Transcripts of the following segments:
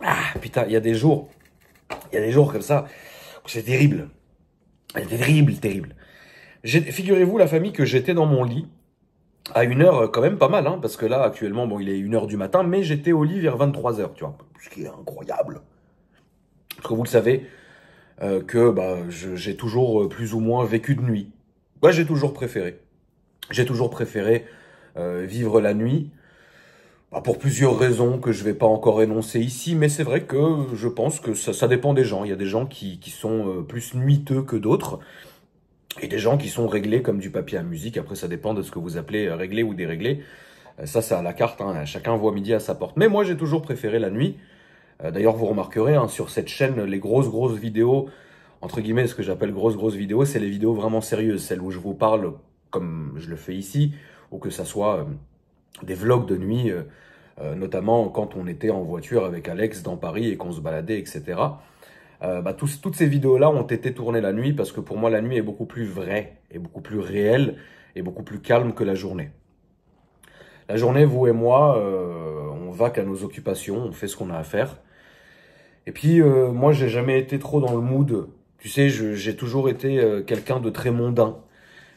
Ah, putain, il y a des jours, il y a des jours comme ça, c'est terrible. Terrible, terrible. Figurez-vous, la famille, que j'étais dans mon lit, à une heure euh, quand même pas mal, hein, parce que là, actuellement, bon, il est une heure du matin, mais j'étais au lit vers 23h, tu vois, ce qui est incroyable. Parce que vous le savez, euh, que bah, j'ai toujours euh, plus ou moins vécu de nuit. Moi, j'ai toujours préféré. J'ai toujours préféré vivre la nuit pour plusieurs raisons que je ne vais pas encore énoncer ici, mais c'est vrai que je pense que ça, dépend des gens. Il y a des gens qui, sont euh, plus nuiteux que d'autres, et des gens qui sont réglés comme du papier à musique. Après, ça dépend de ce que vous appelez euh, réglé ou déréglé. Euh, ça, c'est à la carte, hein. chacun voit midi à sa porte. Mais moi, j'ai toujours préféré la nuit. D'ailleurs, vous remarquerez, hein, sur cette chaîne, les grosses, grosses vidéos, entre guillemets, ce que j'appelle grosses, grosses vidéos, c'est les vidéos vraiment sérieuses, celles où je vous parle, comme je le fais ici, ou que ça soit des vlogs de nuit, euh, euh, notamment quand on était en voiture avec Alex dans Paris et qu'on se baladait, etc. Euh, bah, tous, toutes ces vidéos-là ont été tournées la nuit parce que pour moi, la nuit est beaucoup plus vraie, et beaucoup plus réelle et beaucoup plus calme que la journée. La journée, vous et moi, euh, on va qu'à nos occupations, on fait ce qu'on a à faire. Et puis, euh, moi, j'ai jamais été trop dans le mood. Tu sais, j'ai toujours été quelqu'un de très mondain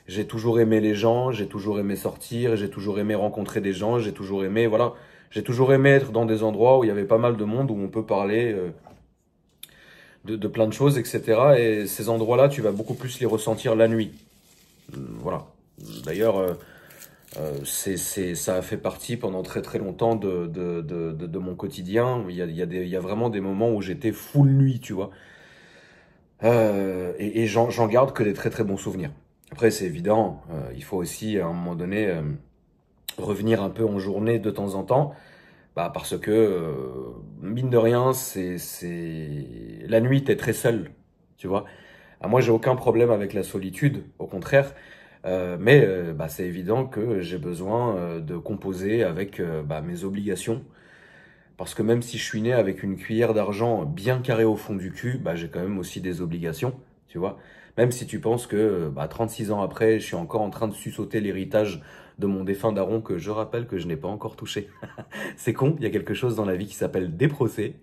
j'ai toujours aimé les gens, j'ai toujours aimé sortir, j'ai toujours aimé rencontrer des gens, j'ai toujours aimé, voilà, j'ai toujours aimé être dans des endroits où il y avait pas mal de monde, où on peut parler euh, de, de, plein de choses, etc. Et ces endroits-là, tu vas beaucoup plus les ressentir la nuit. Hum, voilà. D'ailleurs, euh, euh c'est, ça a fait partie pendant très très longtemps de, de, de, de mon quotidien. Il y, a, il, y a des, il y a vraiment des moments où j'étais full nuit, tu vois. Euh, et, et j'en garde que des très très bons souvenirs. Après, c'est évident, euh, il faut aussi à un moment donné euh, revenir un peu en journée de temps en temps, bah, parce que, euh, mine de rien, c'est, la nuit, tu es très seul, tu vois. Ah, moi, j'ai aucun problème avec la solitude, au contraire, mais bah, c'est évident que j'ai besoin de composer avec bah, mes obligations, parce que même si je suis né avec une cuillère d'argent bien carrée au fond du cul, bah, j'ai quand même aussi des obligations, tu vois. Même si tu penses que euh, bah, 36 ans après, je suis encore en train de sussauter l'héritage de mon défunt daron que je rappelle que je n'ai pas encore touché. c'est con, il y a quelque chose dans la vie qui s'appelle des procès,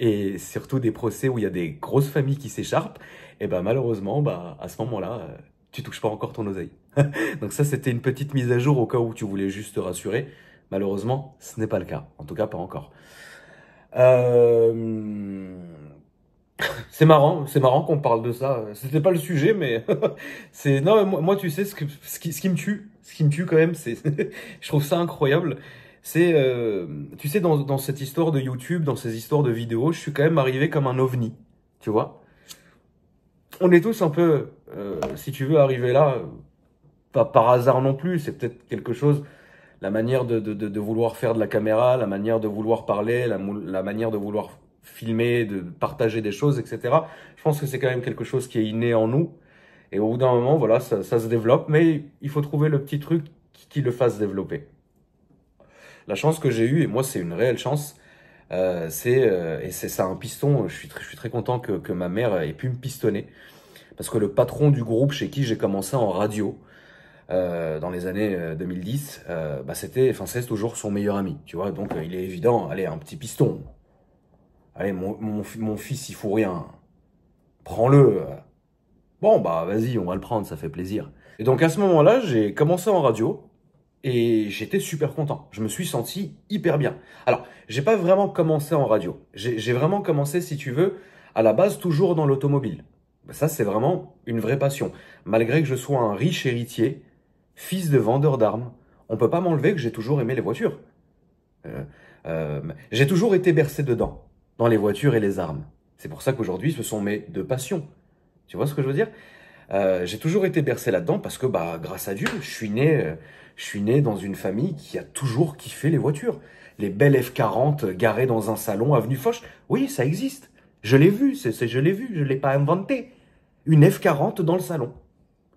et surtout des procès où il y a des grosses familles qui s'écharpent, et ben malheureusement, bah, à ce moment-là, euh, tu touches pas encore ton oseille. Donc ça, c'était une petite mise à jour au cas où tu voulais juste te rassurer. Malheureusement, ce n'est pas le cas, en tout cas pas encore. Euh... C'est marrant, c'est marrant qu'on parle de ça. C'était pas le sujet, mais c'est non. Moi, tu sais ce, que, ce, qui, ce qui me tue, ce qui me tue quand même, c'est je trouve ça incroyable. C'est euh, tu sais dans, dans cette histoire de YouTube, dans ces histoires de vidéos, je suis quand même arrivé comme un ovni, tu vois. On est tous un peu, euh, si tu veux, arriver là, pas par hasard non plus. C'est peut-être quelque chose la manière de, de, de, de, vouloir faire de la caméra, la manière de vouloir parler, la, la manière de vouloir filmer, de partager des choses, etc. Je pense que c'est quand même quelque chose qui est inné en nous. Et au bout d'un moment, voilà, ça, ça, se développe, mais il faut trouver le petit truc qui, le fasse développer. La chance que j'ai eue, et moi c'est une réelle chance, euh, c'est euh, et c'est ça un piston. Je suis très, je suis très content que, que ma mère ait pu me pistonner parce que le patron du groupe chez qui j'ai commencé en radio euh, dans les années 2010, euh, euh, bah c'était, enfin c'est toujours son meilleur ami, tu vois. Donc il est évident, allez un petit piston, Allez, mon, fils, il faut rien. Prends-le. Bon, bah vas-y, on va le prendre, ça fait plaisir. Et donc à ce moment-là, j'ai commencé en radio et j'étais super content. Je me suis senti hyper bien. Alors, j'ai pas vraiment commencé en radio. J'ai vraiment commencé, si tu veux, à la base toujours dans l'automobile. Bah, ça, c'est vraiment une vraie passion. Malgré que je sois un riche héritier, fils de vendeur d'armes, on peut pas m'enlever que j'ai toujours aimé les voitures. Euh, euh, j'ai toujours été bercé dedans dans les voitures et les armes. C'est pour ça qu'aujourd'hui, ce sont mes deux passions. Tu vois ce que je veux dire euh, J'ai toujours été bercé là-dedans parce que, bah, grâce à Dieu, je suis né, euh, je suis né dans une famille qui a toujours kiffé les voitures. Les belles F40 garées dans un salon avenue Foch, oui, ça existe. Je l'ai vu, c'est, je l'ai vu, je l'ai pas inventé. Une F40 dans le salon.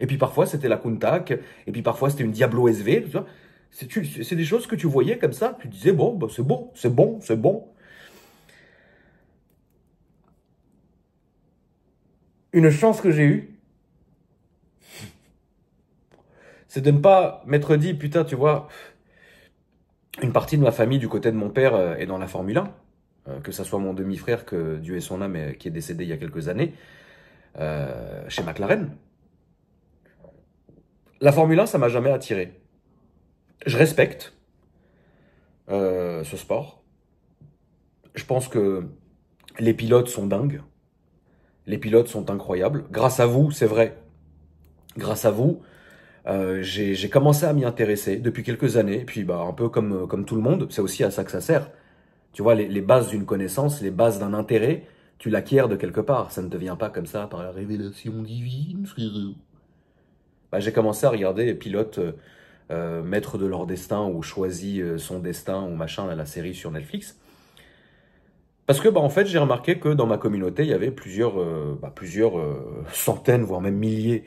Et puis parfois c'était la Kuntak, et puis parfois c'était une Diablo SV. C'est, c'est des choses que tu voyais comme ça, tu disais bon, bah, c'est bon, c'est bon, c'est bon. une chance que j'ai eue, c'est de ne pas m'être dit, putain, tu vois, une partie de ma famille du côté de mon père euh, est dans la Formule 1, euh, que ce soit mon demi-frère, que Dieu est son âme, qui est décédé il y a quelques années, euh, chez McLaren. La Formule 1, ça m'a jamais attiré. Je respecte ce sport. Je pense que les pilotes sont dingues. Les pilotes sont incroyables. Grâce à vous, c'est vrai. Grâce à vous, euh, j'ai commencé à m'y intéresser depuis quelques années. Et puis, bah, un peu comme, comme tout le monde, c'est aussi à ça que ça sert. Tu vois, les, bases d'une connaissance, les bases d'un intérêt, tu l'acquiers de quelque part. Ça ne devient pas comme ça par la révélation divine, frérot. Bah, j'ai commencé à regarder les pilotes euh, euh, maître de leur destin ou choisi son destin ou machin, la série sur Netflix. Parce que, bah, en fait, j'ai remarqué que dans ma communauté, il y avait plusieurs, euh, bah, plusieurs euh, centaines, voire même milliers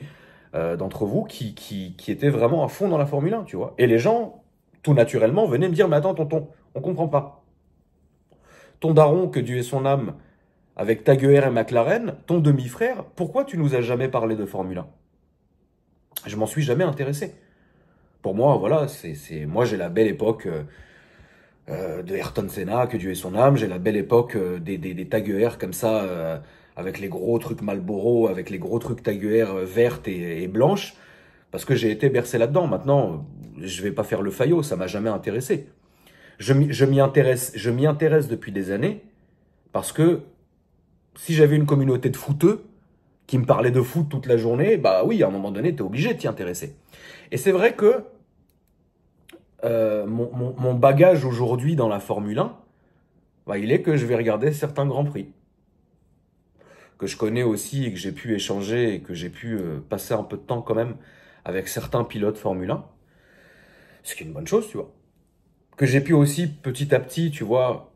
euh, d'entre vous qui, qui, étaient vraiment à fond dans la Formule 1, tu vois. Et les gens, tout naturellement, venaient me dire, mais attends, tonton, on comprend pas. Ton daron, que Dieu est son âme, avec Taguer et McLaren, ton demi-frère, pourquoi tu nous as jamais parlé de Formule 1 Je m'en suis jamais intéressé. Pour moi, voilà, c'est moi j'ai la belle époque euh, de Ayrton Senna, que Dieu ait son âme. J'ai la belle époque euh, des, des, des comme ça, euh, avec les gros trucs Malboro, avec les gros trucs Tag vertes et, blanches, parce que j'ai été bercé là-dedans. Maintenant, je vais pas faire le faillot, ça m'a jamais intéressé. Je m'y intéresse, je m'y intéresse depuis des années, parce que si j'avais une communauté de fouteux qui me parlait de foot toute la journée, bah oui, à un moment donné, t'es obligé de t'y intéresser. Et c'est vrai que euh, mon, bagage aujourd'hui dans la Formule 1, bah, il est que je vais regarder certains grands prix. Que je connais aussi et que j'ai pu échanger et que j'ai pu euh, passer un peu de temps quand même avec certains pilotes Formule 1. Ce qui est une bonne chose, tu vois. Que j'ai pu aussi petit à petit, tu vois,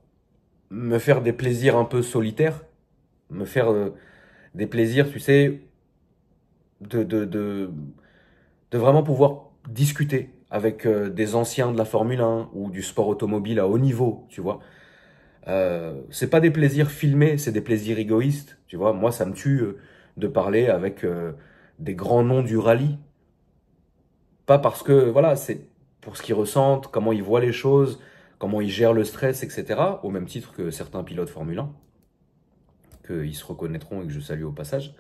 me faire des plaisirs un peu solitaires. Me faire euh, des plaisirs, tu sais, de, de, de, de vraiment pouvoir discuter avec euh, des anciens de la Formule 1 ou du sport automobile à haut niveau, tu vois. Euh, c'est pas des plaisirs filmés, c'est des plaisirs égoïstes, tu vois. Moi, ça me tue euh, de parler avec euh, des grands noms du rallye. Pas parce que, voilà, c'est pour ce qu'ils ressentent, comment ils voient les choses, comment ils gèrent le stress, etc. Au même titre que certains pilotes Formule 1, qu'ils se reconnaîtront et que je salue au passage.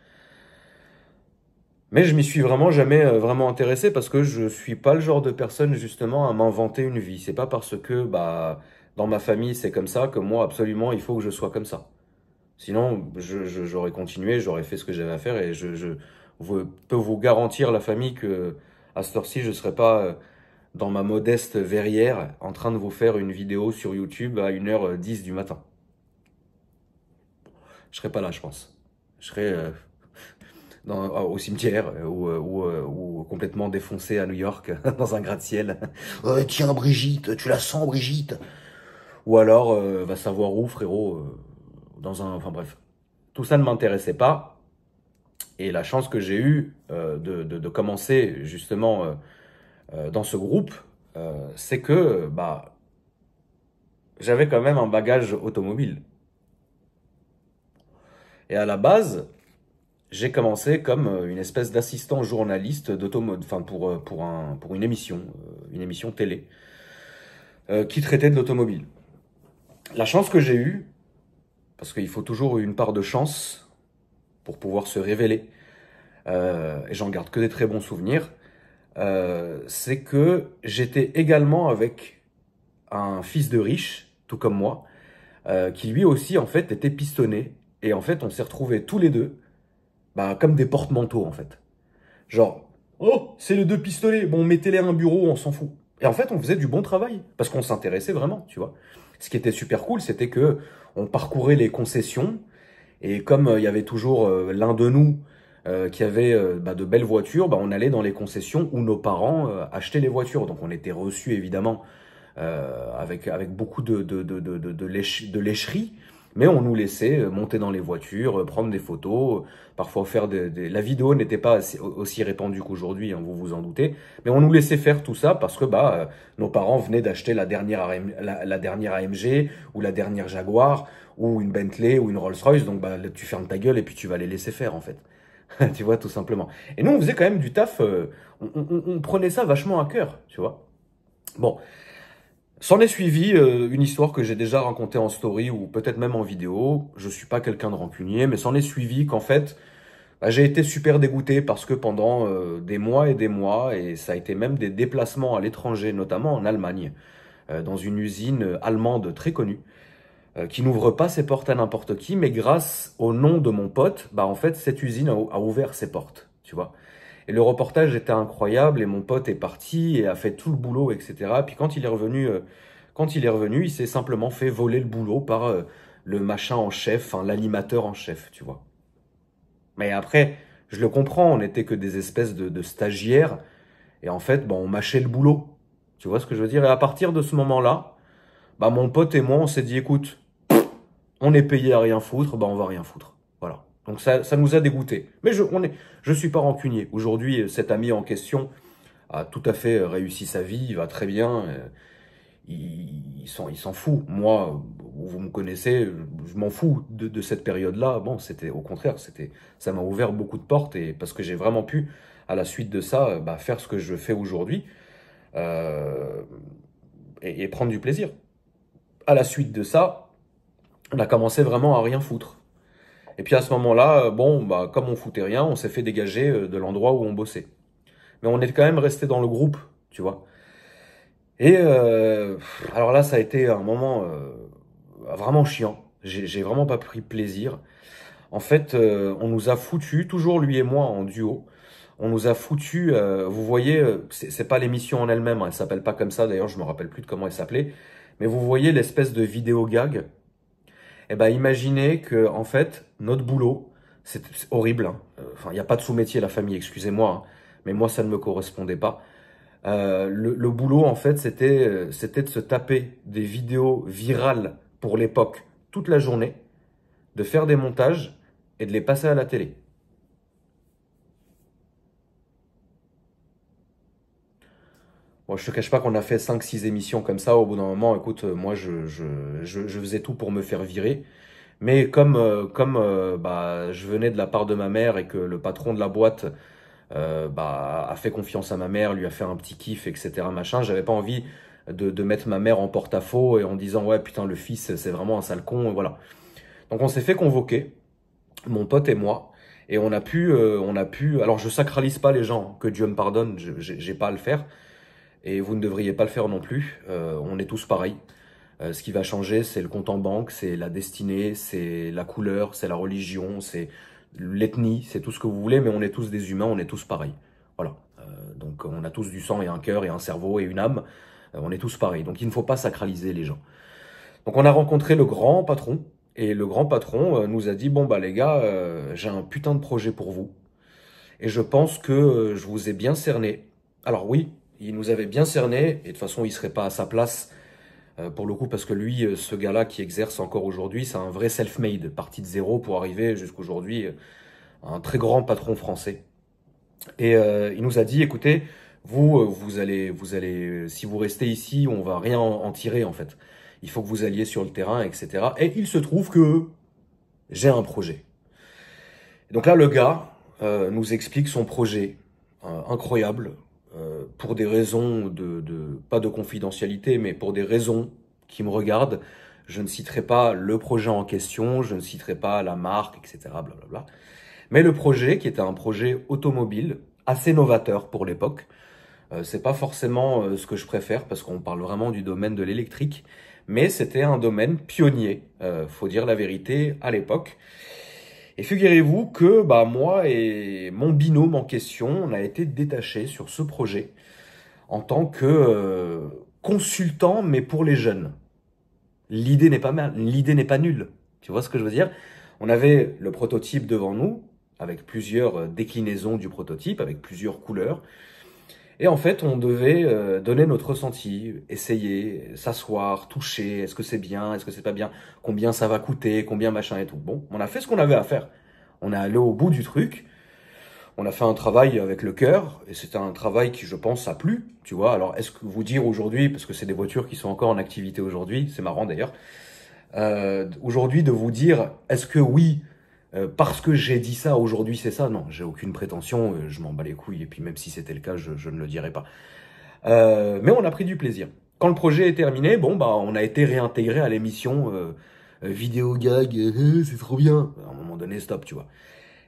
Mais je m'y suis vraiment jamais euh, vraiment intéressé parce que je suis pas le genre de personne justement à m'inventer une vie. C'est pas parce que bah dans ma famille c'est comme ça que moi absolument il faut que je sois comme ça. Sinon j'aurais continué, j'aurais fait ce que j'avais à faire et je, je peux vous garantir la famille que à cette heure-ci je serais pas euh, dans ma modeste verrière en train de vous faire une vidéo sur YouTube à 1h10 euh, du matin. Je serais pas là je pense. Je serais ah, au cimetière euh, euh, euh, ou, complètement défoncé à New York dans un gratte-ciel. tiens Brigitte, tu la sens Brigitte Ou alors, va savoir où frérot, dans un... Enfin bref, tout ça ne m'intéressait pas. Et la chance que j'ai eue de, de, de, commencer justement dans ce groupe, c'est que bah, j'avais quand même un bagage automobile. Et à la base, j'ai commencé comme euh, une espèce d'assistant journaliste d'automode, enfin pour, euh, pour, un, pour une émission, euh, une émission télé, qui traitait de l'automobile. La chance que j'ai eue, parce qu'il faut toujours une part de chance pour pouvoir se révéler, euh, et j'en garde que des très bons souvenirs, euh, c'est que j'étais également avec un fils de riche, tout comme moi, qui lui aussi en fait était pistonné, et en fait on s'est retrouvés tous les deux bah, comme des porte-manteaux, en fait. Genre, oh, c'est les deux pistolets, bon, mettez-les à un bureau, on s'en fout. Et en fait, on faisait du bon travail, parce qu'on s'intéressait vraiment, tu vois. Ce qui était super cool, c'était que on parcourait les concessions, et comme euh, il y avait toujours euh, l'un de nous euh, qui avait bah, de belles voitures, bah, on allait dans les concessions où nos parents achetaient les voitures. Donc on était reçus évidemment avec, avec beaucoup de, de, de, de, de, de, lécherie, mais on nous laissait euh, monter dans les voitures, euh, prendre des photos, euh, parfois faire des... La vidéo n'était pas aussi répandue qu'aujourd'hui, hein, vous vous en doutez, mais on nous laissait faire tout ça parce que bah nos parents venaient d'acheter la, dernière la, dernière AMG ou la dernière Jaguar ou une Bentley ou une Rolls-Royce, donc bah, tu fermes ta gueule et puis tu vas les laisser faire en fait. tu vois, tout simplement. Et nous, on faisait quand même du taf, on, on, prenait ça vachement à cœur, tu vois. Bon, S'en est suivi euh, une histoire que j'ai déjà racontée en story ou peut-être même en vidéo. Je suis pas quelqu'un de rancunier, mais s'en est suivi qu'en fait, bah, j'ai été super dégoûté parce que pendant euh, des mois et des mois, et ça a été même des déplacements à l'étranger, notamment en Allemagne, euh, dans une usine allemande très connue, qui n'ouvre pas ses portes à n'importe qui, mais grâce au nom de mon pote, bah en fait cette usine a ouvert ses portes, tu vois. Et le reportage était incroyable et mon pote est parti et a fait tout le boulot, etc. Puis quand il est revenu, euh, quand il est revenu, il s'est simplement fait voler le boulot par euh, le machin en chef, l'animateur en chef, tu vois. Mais après, je le comprends, on n'était que des espèces de, stagiaires et en fait, bon on mâchait le boulot. Tu vois ce que je veux dire Et à partir de ce moment-là, bah, mon pote et moi, on s'est dit, écoute, on est payé à rien foutre, bah, on va rien foutre. Donc ça, ça nous a dégoûté. Mais je ne je suis pas rancunier. Aujourd'hui, euh, cet ami en question a tout à fait euh, réussi sa vie, il va très bien, euh, il, il s'en fout. Moi, vous me connaissez, je m'en fous de, cette période-là. Bon, c'était au contraire, c'était, ça m'a ouvert beaucoup de portes et parce que j'ai vraiment pu, à la suite de ça, bah, faire ce que je fais aujourd'hui et, et prendre du plaisir. À la suite de ça, on a commencé vraiment à rien foutre. Et puis à ce moment-là, euh, bon, bah, comme on foutait rien, on s'est fait dégager euh, de l'endroit où on bossait. Mais on est quand même resté dans le groupe, tu vois. Et euh, alors là, ça a été un moment vraiment chiant. J'ai vraiment pas pris plaisir. En fait, on nous a foutu, toujours lui et moi en duo, on nous a foutu, vous voyez, c'est pas l'émission en elle-même, elle, hein, elle s'appelle pas comme ça, d'ailleurs je me rappelle plus de comment elle s'appelait, mais vous voyez l'espèce de vidéo gag eh ben, imaginez que, en fait, notre boulot, c'est horrible. Hein. Euh, enfin, il n'y a pas de sous-métier la famille, excusez-moi, hein, mais moi, ça ne me correspondait pas. Euh, le, le, boulot, en fait, c'était euh, c'était de se taper des vidéos virales pour l'époque toute la journée, de faire des montages et de les passer à la télé. Bon, je te cache pas qu'on a fait 5-6 émissions comme ça. Au bout d'un moment, écoute, euh, moi, je, je, je, faisais tout pour me faire virer. Mais comme, euh, comme euh, bah, je venais de la part de ma mère et que le patron de la boîte bah, a fait confiance à ma mère, lui a fait un petit kiff, etc. Machin, j'avais pas envie de, de mettre ma mère en porte-à-faux et en disant ouais putain le fils c'est vraiment un sale con, voilà. Donc on s'est fait convoquer, mon pote et moi, et on a pu, on a pu. Alors je sacralise pas les gens, hein, que Dieu me pardonne, j'ai pas à le faire et vous ne devriez pas le faire non plus. Euh, on est tous pareils. Euh, ce qui va changer, c'est le compte en banque, c'est la destinée, c'est la couleur, c'est la religion, c'est l'ethnie, c'est tout ce que vous voulez, mais on est tous des humains, on est tous pareils. Voilà. Euh, donc on a tous du sang et un cœur et un cerveau et une âme. on est tous pareils. Donc il ne faut pas sacraliser les gens. Donc on a rencontré le grand patron et le grand patron nous a dit bon bah les gars, j'ai un putain de projet pour vous et je pense que je vous ai bien cerné. Alors oui, il nous avait bien cerné, et de façon, il serait pas à sa place euh, pour le coup, parce que lui, euh, ce gars-là qui exerce encore aujourd'hui, c'est un vrai self-made, parti de zéro pour arriver jusqu'aujourd'hui à euh, un très grand patron français. Et il nous a dit, écoutez, vous, vous allez, vous allez, si vous restez ici, on va rien en, tirer en fait. Il faut que vous alliez sur le terrain, etc. Et il se trouve que j'ai un projet. Donc là, le gars nous explique son projet incroyable euh, pour des raisons de, pas de confidentialité, mais pour des raisons qui me regardent, je ne citerai pas le projet en question, je ne citerai pas la marque, etc. Blablabla. Mais le projet, qui était un projet automobile, assez novateur pour l'époque, euh, c'est pas forcément euh, ce que je préfère parce qu'on parle vraiment du domaine de l'électrique, mais c'était un domaine pionnier, faut dire la vérité, à l'époque. Et figurez-vous que bah, moi et mon binôme en question, on a été détachés sur ce projet en tant que euh, consultant, mais pour les jeunes. L'idée n'est pas l'idée n'est pas nulle. Tu vois ce que je veux dire On avait le prototype devant nous, avec plusieurs euh, déclinaisons du prototype, avec plusieurs couleurs. Et en fait, on devait euh, donner notre ressenti, essayer, s'asseoir, toucher, est-ce que c'est bien, est-ce que c'est pas bien, combien ça va coûter, combien machin et tout. Bon, on a fait ce qu'on avait à faire. On est allé au bout du truc. On a fait un travail avec le cœur et c'est un travail qui, je pense, a plu. Tu vois. Alors, est-ce que vous dire aujourd'hui, parce que c'est des voitures qui sont encore en activité aujourd'hui, c'est marrant d'ailleurs. Euh, aujourd'hui, de vous dire, est-ce que oui, euh, parce que j'ai dit ça, aujourd'hui c'est ça. Non, j'ai aucune prétention, euh, je m'en bats les couilles, et puis même si c'était le cas, je, ne le dirais pas. Euh, mais on a pris du plaisir. Quand le projet est terminé, bon, bah, on a été réintégré à l'émission vidéo gag, c'est trop bien. À un moment donné, stop, tu vois.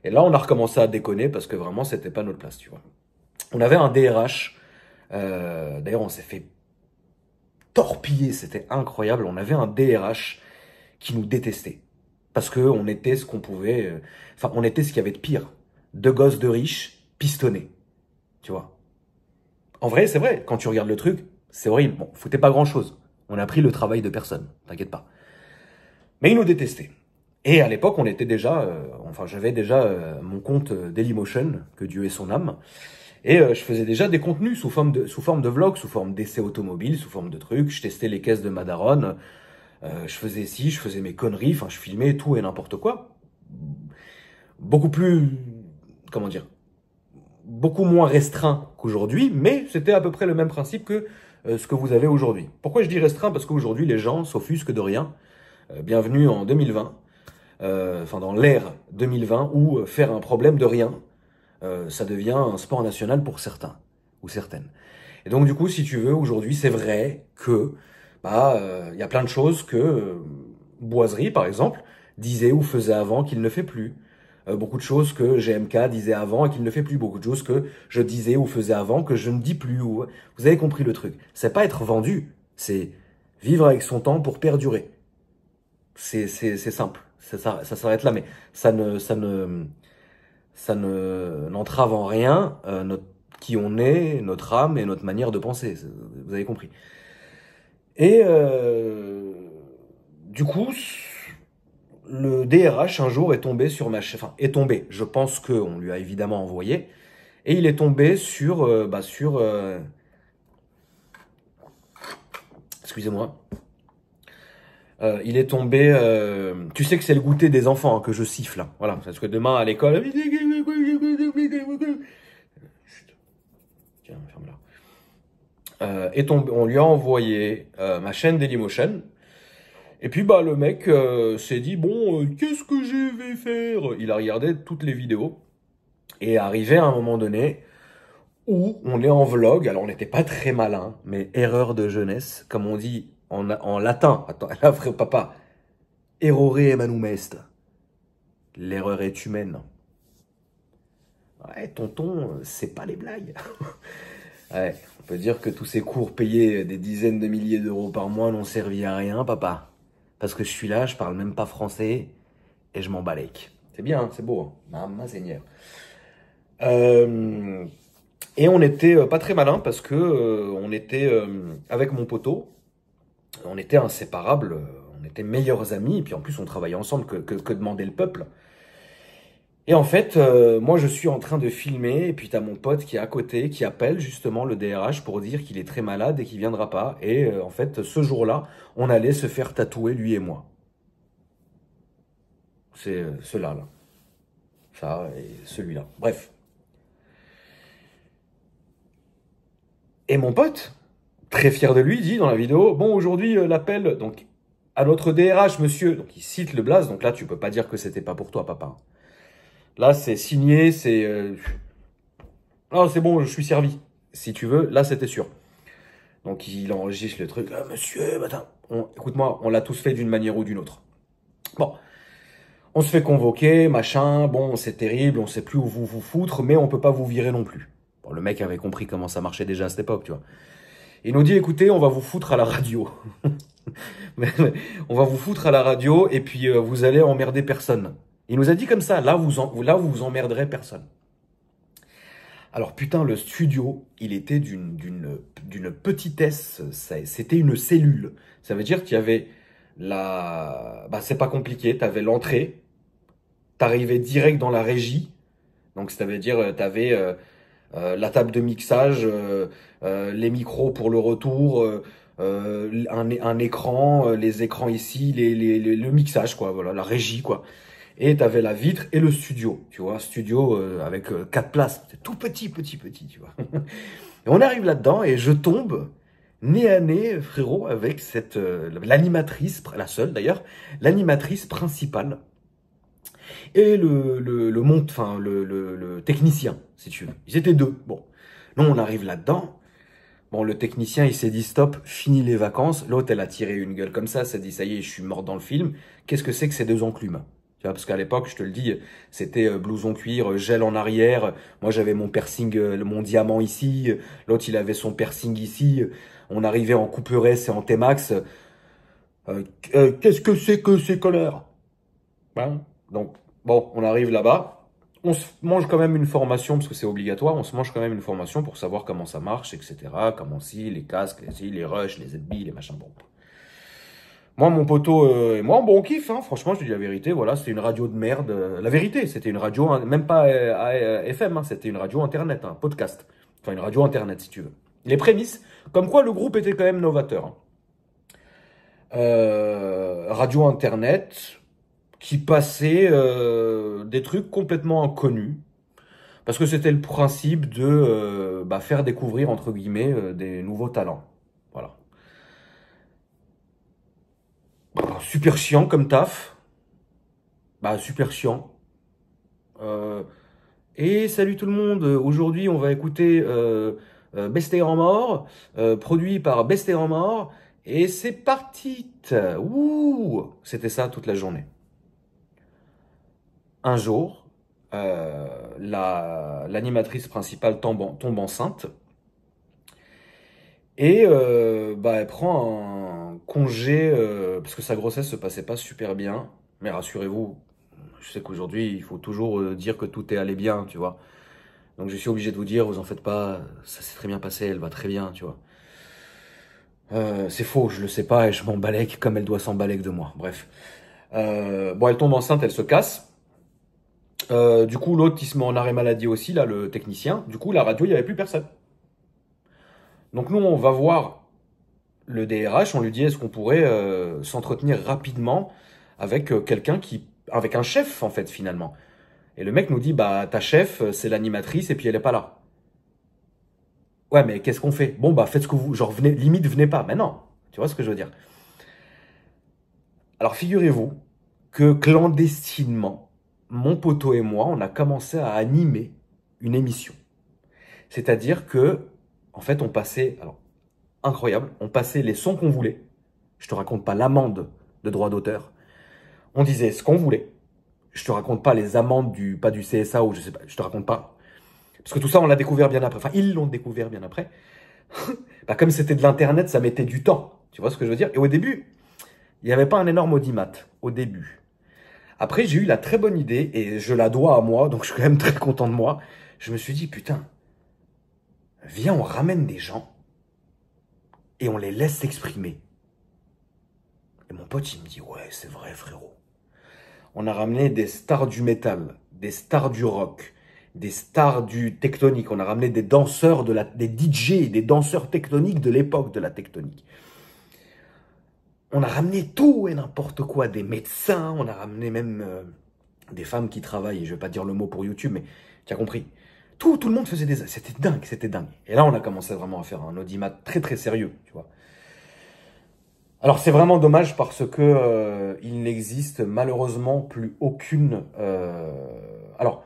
Et là, on a recommencé à déconner parce que vraiment, c'était pas notre place, tu vois. On avait un DRH. D'ailleurs, on s'est fait torpiller, c'était incroyable. On avait un DRH qui nous détestait parce qu'on était ce qu'on pouvait, euh, enfin, on était ce qu'il y avait de pire. Deux gosses de riches, pistonnés. Tu vois. En vrai, c'est vrai. Quand tu regardes le truc, c'est horrible. Bon, foutez pas grand chose. On a pris le travail de personne. T'inquiète pas. Mais ils nous détestaient. Et à l'époque, on était déjà, euh, enfin, j'avais déjà euh, mon compte Dailymotion, que Dieu ait son âme. Et je faisais déjà des contenus sous forme de, sous forme de vlog, sous forme d'essais automobiles, sous forme de trucs. Je testais les caisses de Madarone. Euh, je faisais ci, je faisais mes conneries, enfin, je filmais tout et n'importe quoi. Beaucoup plus, comment dire, beaucoup moins restreint qu'aujourd'hui, mais c'était à peu près le même principe que euh, ce que vous avez aujourd'hui. Pourquoi je dis restreint Parce qu'aujourd'hui, les gens s'offusquent de rien. Euh, bienvenue en 2020, enfin dans l'ère 2020, où faire un problème de rien, ça devient un sport national pour certains ou certaines. Et donc du coup, si tu veux, aujourd'hui, c'est vrai que bah, il euh, y a plein de choses que euh, Boiserie, par exemple, disait ou faisait avant qu'il ne fait plus. Euh, beaucoup de choses que GMK disait avant et qu'il ne fait plus. Beaucoup de choses que je disais ou faisais avant que je ne dis plus. Vous avez compris le truc. C'est pas être vendu, c'est vivre avec son temps pour perdurer. C'est simple. Ça, s'arrête là, mais ça ne ça ne ça ne n'entrave en rien notre, qui on est, notre âme et notre manière de penser. Vous avez compris. Et euh, du coup, le DRH un jour est tombé sur ma chef, enfin est tombé, je pense qu'on lui a évidemment envoyé, et il est tombé sur, euh, bah sur, euh, excusez-moi, il est tombé, tu sais que c'est le goûter des enfants hein, que je siffle, hein. voilà, parce que demain à l'école, tiens, ferme-la. Et euh, on lui a envoyé euh, ma chaîne Dailymotion. Et puis bah le mec euh, s'est dit bon qu'est-ce que je vais faire Il a regardé toutes les vidéos et arrivé à un moment donné où on est en vlog. Alors on n'était pas très malin, mais erreur de jeunesse comme on dit en, en latin. Attends, là frère papa, errore emanum est. L'erreur est humaine. Ouais tonton, c'est pas les blagues. ouais dire que tous ces cours payés des dizaines de milliers d'euros par mois n'ont servi à rien, papa. Parce que je suis là, je parle même pas français et je m'en balèque. C'est bien, hein, c'est beau. Hein. Ma Seigneur. Euh, et on n'était euh, pas très malin parce que euh, on était avec mon poteau, on était inséparables, on était meilleurs amis, et puis en plus on travaillait ensemble, que demandait le peuple et en fait, euh, moi, je suis en train de filmer, et puis t'as mon pote qui est à côté, qui appelle justement le DRH pour dire qu'il est très malade et qu'il viendra pas. Et euh, en fait, ce jour-là, on allait se faire tatouer, lui et moi. C'est euh, cela, là. Ça et celui-là. Bref. Et mon pote, très fier de lui, dit dans la vidéo, bon, aujourd'hui, l'appel, donc, à notre DRH, monsieur, donc il cite le Blas, donc là, tu peux pas dire que c'était pas pour toi, papa. Là, c'est signé, c'est... Euh, ah, c'est bon, je suis servi. Si tu veux, là, c'était sûr. Donc, il enregistre le truc. Ah, monsieur, matin. Écoute-moi, on l'a tous fait d'une manière ou d'une autre. Bon. On se fait convoquer, machin. Bon, c'est terrible, on sait plus où vous vous foutre, mais on peut pas vous virer non plus. Bon, le mec avait compris comment ça marchait déjà à cette époque, tu vois. Il nous dit, écoutez, on va vous foutre à la radio. on va vous foutre à la radio et puis euh, vous allez emmerder personne. Il nous a dit comme ça, là vous, en, vous emmerderez personne. Alors putain, le studio, il était d'une petitesse, c'était une cellule. Ça veut dire qu'il y avait la... Bah, c'est pas compliqué, t'avais l'entrée, t'arrivais direct dans la régie, donc ça veut dire euh, t'avais euh, euh, la table de mixage, les micros pour le retour, un, écran, les écrans ici, le mixage, quoi, voilà, la régie, quoi. Et tu la vitre et le studio, tu vois, studio euh, avec euh, quatre places. tout petit, petit, petit, tu vois. et on arrive là-dedans et je tombe nez à nez, frérot, avec cette euh, l'animatrice, la seule d'ailleurs, l'animatrice principale et le le, monte, enfin le, le, technicien, si tu veux. Ils étaient deux. Bon, nous on arrive là-dedans. Bon, le technicien, il s'est dit stop, fini les vacances. L'autre, elle a tiré une gueule comme ça, ça dit ça y est, je suis mort dans le film. Qu'est-ce que c'est que ces deux enclumes parce qu'à l'époque, je te le dis, c'était euh, blouson cuir, euh, gel en arrière. Moi, j'avais mon piercing, euh, mon diamant ici. L'autre, il avait son piercing ici. On arrivait en couperesse et en T-Max. Qu'est-ce que c'est que ces colères hein? Donc, bon, on arrive là-bas. On se mange quand même une formation, parce que c'est obligatoire, on se mange quand même une formation pour savoir comment ça marche, etc. Comment si, les casques, les, les rushs, les ZB, les machins. Bon. Moi, mon poteau euh, et moi, bon, on kiffe, hein. franchement, je dis la vérité, voilà, c'était une radio de merde. Euh, la vérité, c'était une radio, hein, même pas euh, FM, hein, c'était une radio internet, un podcast. Enfin, une radio internet, si tu veux. Les prémices, comme quoi le groupe était quand même novateur. radio internet qui passait des trucs complètement inconnus. Parce que c'était le principe de bah, faire découvrir, entre guillemets, des nouveaux talents. super chiant comme taf. Bah, super chiant. Euh, et salut tout le monde. Aujourd'hui, on va écouter euh, euh Besté en mort, euh, produit par Besté en mort. Et c'est parti. Ouh, c'était ça toute la journée. Un jour, l'animatrice principale tombe, tombe enceinte. Et bah, elle prend un, congé euh, parce que sa grossesse se passait pas super bien. Mais rassurez-vous, je sais qu'aujourd'hui, il faut toujours euh, dire que tout est allé bien, tu vois. Donc je suis obligé de vous dire, vous en faites pas, ça s'est très bien passé, elle va très bien, tu vois. Euh, c'est faux, je le sais pas et je m'emballe comme elle doit s'emballe de moi. Bref. Euh, bon, elle tombe enceinte, elle se casse. Euh, du coup, l'autre, il se met en arrêt maladie aussi, là, le technicien. Du coup, la radio, il n'y avait plus personne. Donc nous, on va voir le DRH, on lui dit est-ce qu'on pourrait euh, s'entretenir rapidement avec euh, quelqu'un qui, avec un chef en fait finalement. Et le mec nous dit bah ta chef euh, c'est l'animatrice et puis elle est pas là. Ouais mais qu'est-ce qu'on fait Bon bah faites ce que vous, genre venez, limite venez pas. Mais non, tu vois ce que je veux dire. Alors figurez-vous que clandestinement, mon poteau et moi, on a commencé à animer une émission. C'est-à-dire que, en fait, on passait, alors incroyable. On passait les sons qu'on voulait. Je te raconte pas l'amende de droit d'auteur. On disait ce qu'on voulait. Je te raconte pas les amendes du pas du CSA ou je sais pas. Je te raconte pas parce que tout ça on l'a découvert bien après. Enfin, ils l'ont découvert bien après. bah, comme c'était de l'internet, ça mettait du temps. Tu vois ce que je veux dire Et au début, il n'y avait pas un énorme audimat au début. Après, j'ai eu la très bonne idée et je la dois à moi, donc je suis quand même très content de moi. Je me suis dit putain, viens, on ramène des gens et on les laisse s'exprimer. Et mon pote, il me dit, ouais, c'est vrai, frérot. On a ramené des stars du métal, des stars du rock, des stars du tectonique. On a ramené des danseurs, de la, des DJ, des danseurs tectoniques de l'époque de la tectonique. On a ramené tout et n'importe quoi, des médecins, on a ramené même euh, des femmes qui travaillent. Je vais pas dire le mot pour YouTube, mais tu as compris. Tout, le monde faisait des... C'était dingue, c'était dingue. Et là, on a commencé vraiment à faire un audimat très très sérieux, tu vois. Alors c'est vraiment dommage parce que euh, il n'existe malheureusement plus aucune, euh, alors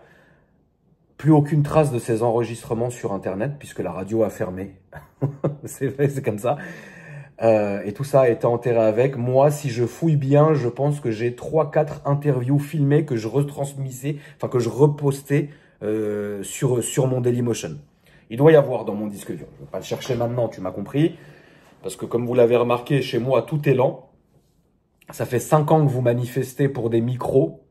plus aucune trace de ces enregistrements sur Internet puisque la radio a fermé. c'est comme ça. Euh, et tout ça a été enterré avec. Moi, si je fouille bien, je pense que j'ai 3-4 interviews filmées que je retransmissais, enfin que je repostais euh, sur, sur mon Dailymotion. Il doit y avoir dans mon disque dur. Je ne vais pas le chercher maintenant, tu m'as compris. Parce que comme vous l'avez remarqué, chez moi, tout est lent. Ça fait 5 ans que vous manifestez pour des micros.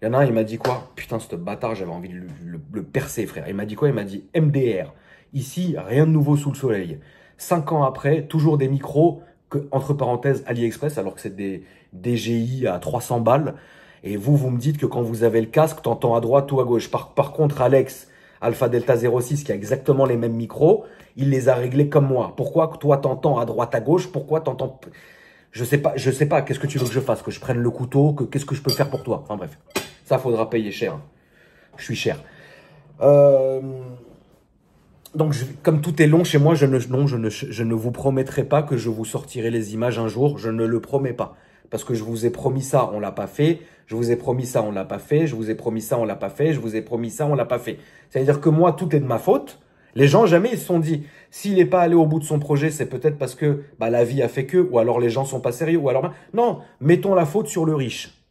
Il y en a un, il m'a dit quoi Putain, ce bâtard, j'avais envie de le, percer, frère. Il m'a dit quoi Il m'a dit MDR. Ici, rien de nouveau sous le soleil. 5 ans après, toujours des micros, entre parenthèses, AliExpress, alors que c'est des DGI à 300 balles. Et vous, vous me dites que quand vous avez le casque, t'entends à droite ou à gauche. Par, contre, Alex, Alpha Delta 06, qui a exactement les mêmes micros, il les a réglés comme moi. Pourquoi toi t'entends à droite, à gauche Pourquoi t'entends Je sais pas, je sais pas. Qu'est-ce que tu veux que je fasse Que je prenne le couteau Que qu'est-ce que je peux faire pour toi Enfin bref, ça faudra payer cher. Je suis cher. Euh... Donc, comme tout est long chez moi, je ne, non, je ne, je ne vous promettrai pas que je vous sortirai les images un jour. Je ne le promets pas parce que je vous ai promis ça, on l'a pas fait, je vous ai promis ça, on l'a pas fait, je vous ai promis ça, on l'a pas fait, je vous ai promis ça, on l'a pas fait. C'est-à-dire que moi, tout est de ma faute. Les gens, jamais, ils se sont dit, s'il n'est pas allé au bout de son projet, c'est peut-être parce que bah, la vie a fait que, ou alors les gens sont pas sérieux, ou alors... Non, mettons la faute sur le riche.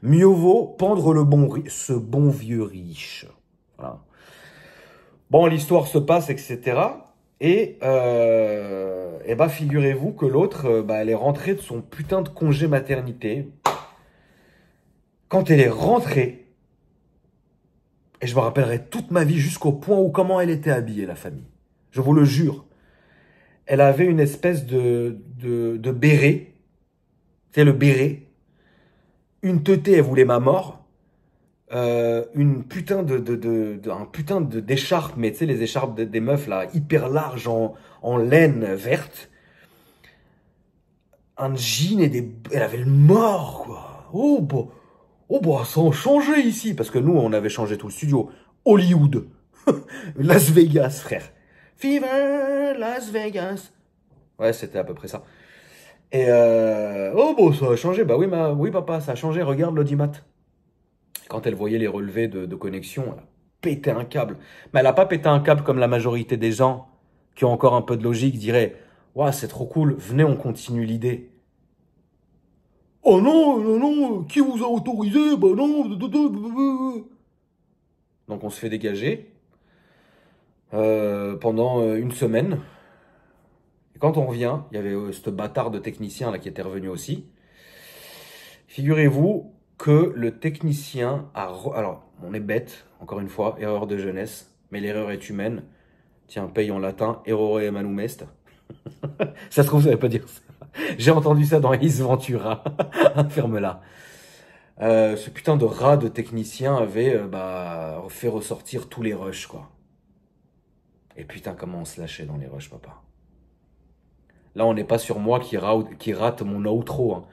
Mieux vaut pendre le bon, ce bon vieux riche. Bon, l'histoire se passe, etc. Et, euh, bah figurez-vous que l'autre, euh, bah, elle est rentrée de son putain de congé maternité. Quand elle est rentrée, et je me rappellerai toute ma vie jusqu'au point où comment elle était habillée, la famille. Je vous le jure. Elle avait une espèce de, de, de béret. C'est le béret. Une teuté, elle voulait ma mort. Euh, une putain de, de, de, un putain de d'écharpe, mais tu sais les écharpes des meufs là, hyper larges en, laine verte, un jean et des, elle avait le mort quoi. Oh bon bah, oh bon bah, ça a changé ici parce que nous on avait changé tout le studio, Hollywood, Las Vegas frère, Fever Las Vegas. Ouais c'était à peu près ça. Et euh, oh bon bah, ça a changé, bah oui ma, oui papa ça a changé, regarde l'audimat quand elle voyait les relevés de, connexion, elle a pété un câble. Mais elle n'a pas pété un câble comme la majorité des gens qui ont encore un peu de logique diraient Ouah, c'est trop cool, venez, on continue l'idée. Oh non, non, non, qui vous a autorisé Ben non. Donc on se fait dégager euh, pendant euh, une semaine. Et quand on revient, il y avait euh, ce bâtard de technicien là qui était revenu aussi. Figurez-vous, que le technicien a... Alors, on est bête, encore une fois, erreur de jeunesse, mais l'erreur est humaine. Tiens, paye en latin, errore manum est. ça se trouve, ça veut pas dire ça. J'ai entendu ça dans Is Ventura. Ferme-la. Euh, ce putain de rat de technicien avait euh, bah, fait ressortir tous les rushs, quoi. Et putain, comment on se lâchait dans les rushs, papa. Là, on n'est pas sur moi qui, qui rate mon outro. Hein.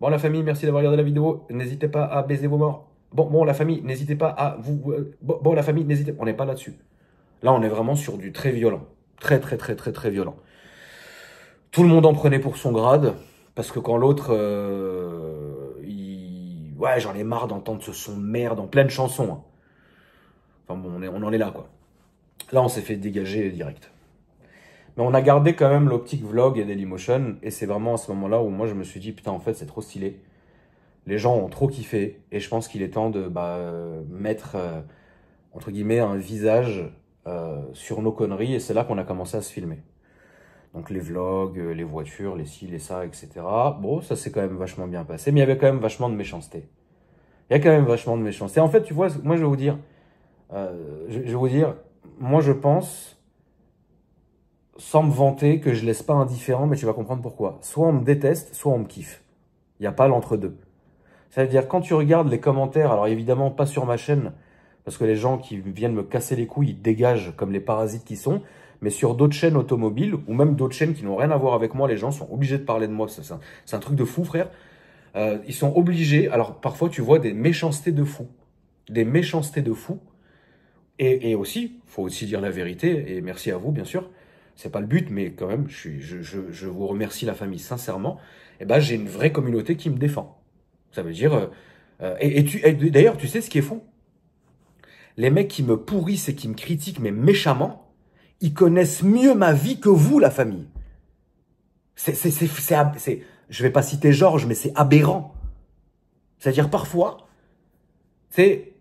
Bon, la famille, merci d'avoir regardé la vidéo. N'hésitez pas à baiser vos morts. Bon, bon, la famille, n'hésitez pas à vous. Euh, bon, la famille, n'hésitez pas... On n'est pas là-dessus. Là, on est vraiment sur du très violent. Très, très, très, très, très violent. Tout le monde en prenait pour son grade. Parce que quand l'autre. Euh, il... Ouais, j'en ai marre d'entendre ce son de merde en pleine chanson. Hein. Enfin bon, on, est, on en est là, quoi. Là, on s'est fait dégager direct. Mais on a gardé quand même l'optique vlog et Dailymotion. Et c'est vraiment à ce moment-là où moi, je me suis dit, putain, en fait, c'est trop stylé. Les gens ont trop kiffé. Et je pense qu'il est temps de bah, euh, mettre, euh, entre guillemets, un visage euh, sur nos conneries. Et c'est là qu'on a commencé à se filmer. Donc les vlogs, les voitures, les ci, les ça, etc. Bon, ça s'est quand même vachement bien passé. Mais il y avait quand même vachement de méchanceté. Il y a quand même vachement de méchanceté. En fait, tu vois, moi, je vais vous dire... je vais vous dire, moi je pense sans me vanter, que je laisse pas indifférent, mais tu vas comprendre pourquoi. Soit on me déteste, soit on me kiffe. Il n'y a pas l'entre-deux. Ça veut dire quand tu regardes les commentaires, alors évidemment pas sur ma chaîne, parce que les gens qui viennent me casser les couilles, ils dégagent comme les parasites qui sont, mais sur d'autres chaînes automobiles, ou même d'autres chaînes qui n'ont rien à voir avec moi, les gens sont obligés de parler de moi, c'est un, truc de fou frère. Euh, ils sont obligés, alors parfois tu vois des méchancetés de fou, des méchancetés de fou, et, et aussi, faut aussi dire la vérité, et merci à vous bien sûr, c'est pas le but, mais quand même, je, je, vous remercie la famille sincèrement. Et eh ben, j'ai une vraie communauté qui me défend. Ça veut dire, euh, euh, et, d'ailleurs, tu sais ce qui est fou Les mecs qui me pourrissent et qui me critiquent, mais méchamment, ils connaissent mieux ma vie que vous, la famille. C'est, c'est, c'est, c'est, je vais pas citer Georges, mais c'est aberrant. C'est-à-dire parfois, c'est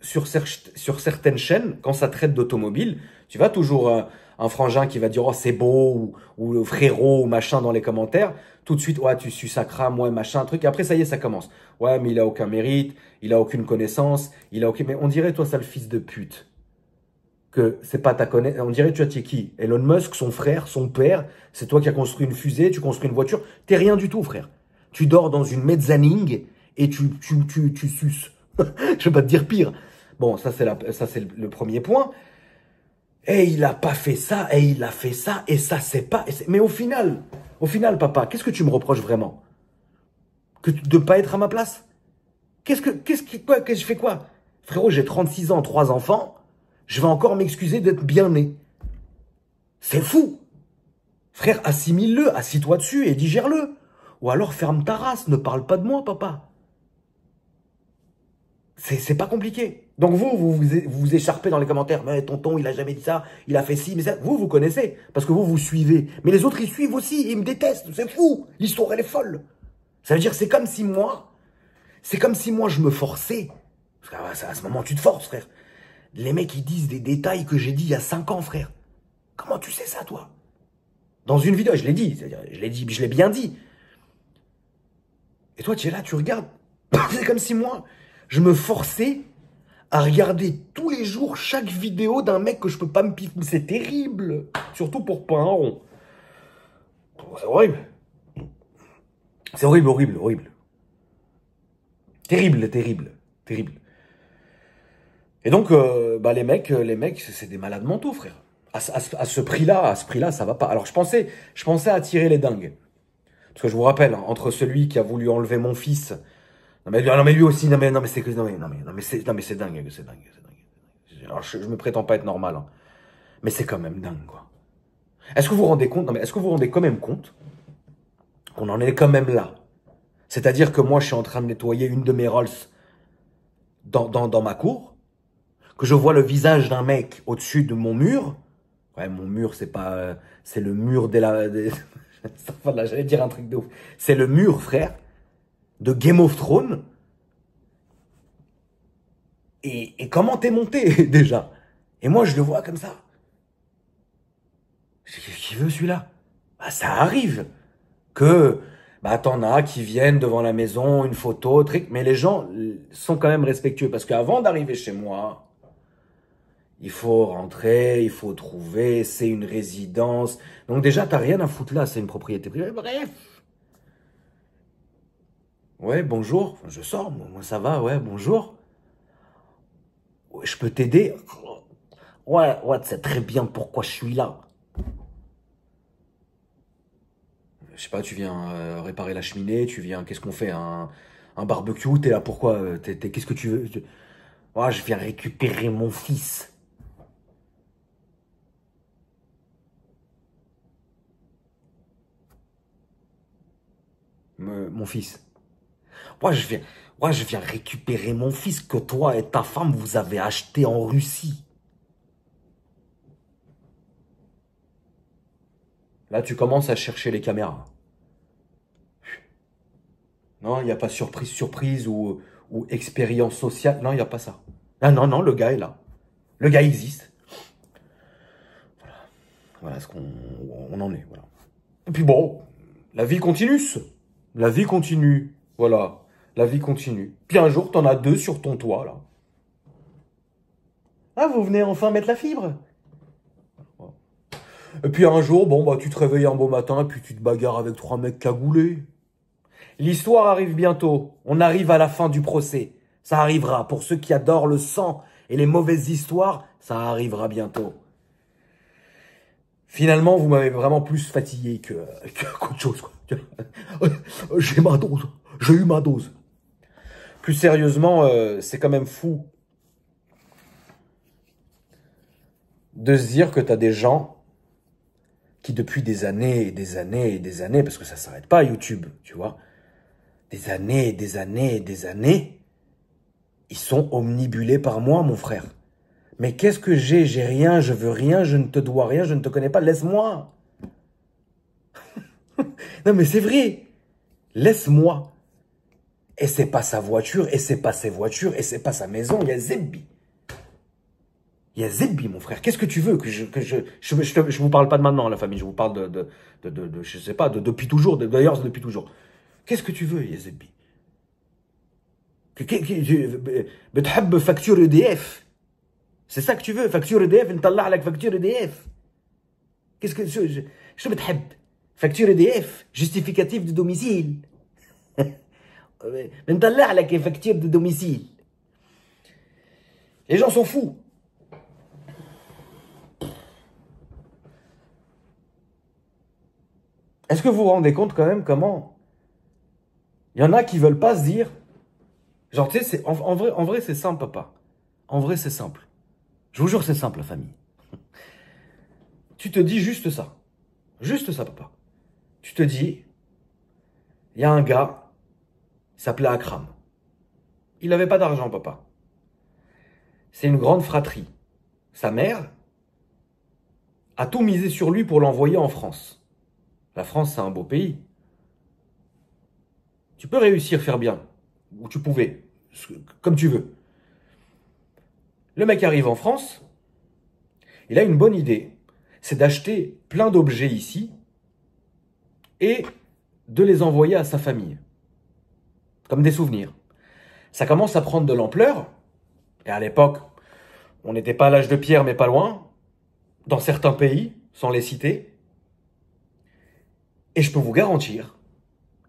sur, sur certaines chaînes, quand ça traite d'automobile, tu vas toujours euh, un frangin qui va dire oh c'est beau ou, ou frérot machin dans les commentaires. Tout de suite ouais tu suis sacra moi ouais, machin truc. après ça y est ça commence. Ouais mais il a aucun mérite, il a aucune connaissance, il a aucune Mais on dirait toi ça le fils de pute que c'est pas ta connaissance. On dirait tu as es qui Elon Musk, son frère, son père. C'est toi qui as construit une fusée, tu construis une voiture. T'es rien du tout frère. Tu dors dans une mezzanine et tu tu tu tu suces. Je vais pas te dire pire. Bon ça c'est la ça c'est le premier point et eh, il a pas fait ça, et eh, il a fait ça, et ça c'est pas. Mais au final, au final, papa, qu'est-ce que tu me reproches vraiment que De ne pas être à ma place Qu'est-ce que, qu'est-ce que, quoi, que je fais quoi Frérot, j'ai 36 ans, trois enfants, je vais encore m'excuser d'être bien né. C'est fou Frère, assimile-le, assis-toi dessus et digère-le. Ou alors ferme ta race, ne parle pas de moi, papa. C'est pas compliqué. Donc vous, vous vous, écharpez dans les commentaires, mais tonton, il a jamais dit ça, il a fait ci, mais ça. Vous, vous connaissez, parce que vous, vous suivez. Mais les autres, ils suivent aussi, ils me détestent, c'est fou, l'histoire, elle est folle. Ça veut dire, c'est comme si moi, c'est comme si moi, je me forçais. Parce qu'à ce moment, tu te forces, frère. Les mecs, ils disent des détails que j'ai dit il y a 5 ans, frère. Comment tu sais ça, toi Dans une vidéo, je l'ai dit, je l'ai dit, je l'ai bien dit. Et toi, tu es là, tu regardes. c'est comme si moi, je me forçais à regarder tous les jours chaque vidéo d'un mec que je peux pas me piquer. C'est terrible. Surtout pour pas un rond. C'est horrible. C'est horrible, horrible, horrible. Terrible, terrible, terrible. Et donc, euh, bah, les mecs, euh, les mecs, c'est des malades mentaux, frère. À, ce prix-là, à ce prix-là, ça va pas. Alors, je pensais, je pensais tirer les dingues. Parce que je vous rappelle, hein, entre celui qui a voulu enlever mon fils non mais, lui aussi, non mais, non mais c'est non mais, non mais c'est, dingue, c'est dingue, c'est dingue. je, ne me prétends pas être normal, hein. mais c'est quand même dingue quoi. Est-ce que vous vous rendez compte, non mais est-ce que vous vous rendez quand même compte qu'on en est quand même là C'est-à-dire que moi je suis en train de nettoyer une de mes Rolls dans, dans, dans ma cour, que je vois le visage d'un mec au-dessus de mon mur. Ouais, mon mur c'est pas, euh, c'est le mur des la, des... j'allais dire un truc de ouf. C'est le mur frère de Game of Thrones. Et, et comment t'es monté déjà Et moi, je le vois comme ça. Qui veut celui-là bah, Ça arrive que bah, t'en as qui viennent devant la maison, une photo, truc, mais les gens sont quand même respectueux parce qu'avant d'arriver chez moi, il faut rentrer, il faut trouver, c'est une résidence. Donc déjà, t'as rien à foutre là, c'est une propriété privée. Bref, Ouais, bonjour. je sors, moi, ça va, ouais, bonjour. je peux t'aider Ouais, ouais, c'est très bien pourquoi je suis là. Je sais pas, tu viens euh, réparer la cheminée, tu viens, qu'est-ce qu'on fait un, barbecue T'es là pourquoi euh, Qu'est-ce que tu veux Ouais, je viens récupérer mon fils. mon fils. Moi, je viens, moi, je viens récupérer mon fils que toi et ta femme vous avez acheté en Russie. Là, tu commences à chercher les caméras. Non, il n'y a pas surprise, surprise ou, expérience sociale. Non, il n'y a pas ça. Non, ah, non, non, le gars est là. Le gars existe. Voilà, voilà ce qu'on on en est. Voilà. Et puis bon, la vie continue. La vie continue. Voilà. La vie continue. Puis un jour, t'en as deux sur ton toit, là. Ah, vous venez enfin mettre la fibre Et puis un jour, bon, bah, tu te réveilles un beau matin, puis tu te bagarres avec trois mecs cagoulés. L'histoire arrive bientôt. On arrive à la fin du procès. Ça arrivera. Pour ceux qui adorent le sang et les mauvaises histoires, ça arrivera bientôt. Finalement, vous m'avez vraiment plus fatigué que, qu'autre chose, quoi. J'ai ma dose. J'ai eu ma dose plus sérieusement, euh, c'est quand même fou de se dire que tu as des gens qui depuis des années et des années et des années, parce que ça s'arrête pas YouTube, tu vois, des années et des années et des années, ils sont omnibulés par moi, mon frère. Mais qu'est-ce que j'ai J'ai rien, je veux rien, je ne te dois rien, je ne te connais pas, laisse-moi. non mais c'est vrai, laisse-moi. Et c'est pas sa voiture, et c'est pas ses voitures, et c'est pas sa maison, il y a y a mon frère. Qu'est-ce que tu veux que je, que je, vous parle pas de maintenant, la famille. Je vous parle de, Je ne je sais pas, depuis toujours. D'ailleurs, c'est depuis toujours. Qu'est-ce que tu veux, il y a Zebbi veux une facture EDF C'est ça que tu veux facture EDF? دي اف facture facture EDF. Qu'est-ce que veux شو facture EDF Justificatif facture EDF? لك de domicile, Les gens sont fous. Est-ce que vous vous rendez compte quand même comment il y en a qui veulent pas se dire genre tu sais en, vrai en vrai c'est simple papa. En vrai c'est simple. Je vous jure c'est simple la famille. tu te dis juste ça. Juste ça papa. Tu te dis il y a un gars s'appelait Akram. Il n'avait pas d'argent, papa. C'est une grande fratrie. Sa mère a tout misé sur lui pour l'envoyer en France. La France, c'est un beau pays. Tu peux réussir, faire bien. Ou tu pouvais. Comme tu veux. Le mec arrive en France. Il a une bonne idée. C'est d'acheter plein d'objets ici et de les envoyer à sa famille comme des souvenirs. Ça commence à prendre de l'ampleur, et à l'époque, on n'était pas à l'âge de pierre, mais pas loin, dans certains pays, sans les citer. Et je peux vous garantir,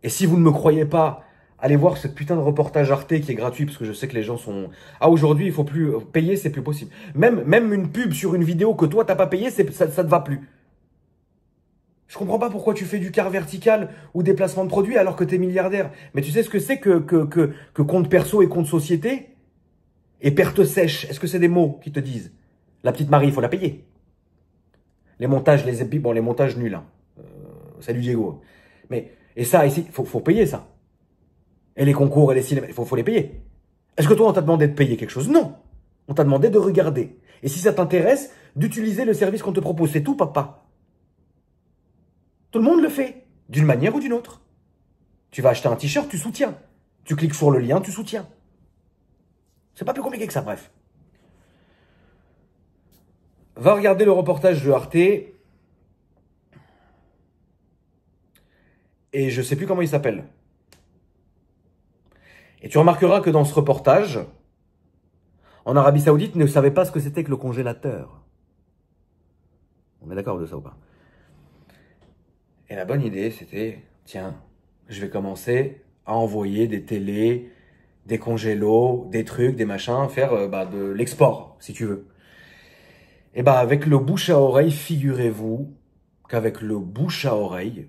et si vous ne me croyez pas, allez voir ce putain de reportage Arte qui est gratuit, parce que je sais que les gens sont... Ah, aujourd'hui, il faut plus euh, payer, c'est plus possible. Même, même une pub sur une vidéo que toi, t'as pas payé, ça ne te va plus. Je comprends pas pourquoi tu fais du car vertical ou des de produits alors que tu es milliardaire. Mais tu sais ce que c'est que, que, que, compte perso et compte société Et perte sèche, est-ce que c'est des mots qui te disent La petite Marie, il faut la payer. Les montages, les épis, bon, les montages nuls. Hein. Euh, salut Diego. Mais, et ça, ici, faut, faut payer ça. Et les concours et les cinémas, il faut, faut les payer. Est-ce que toi, on t'a demandé de payer quelque chose Non. On t'a demandé de regarder. Et si ça t'intéresse, d'utiliser le service qu'on te propose. C'est tout, papa. Tout le monde le fait, d'une manière ou d'une autre. Tu vas acheter un t-shirt, tu soutiens. Tu cliques sur le lien, tu soutiens. C'est pas plus compliqué que ça, bref. Va regarder le reportage de Arte. Et je sais plus comment il s'appelle. Et tu remarqueras que dans ce reportage, en Arabie Saoudite, ne savait pas ce que c'était que le congélateur. On est d'accord de ça ou pas et la bonne idée, c'était, tiens, je vais commencer à envoyer des télés, des congélos, des trucs, des machins, faire euh, bah, de l'export, si tu veux. Et bah avec le bouche à oreille, figurez-vous qu'avec le bouche à oreille,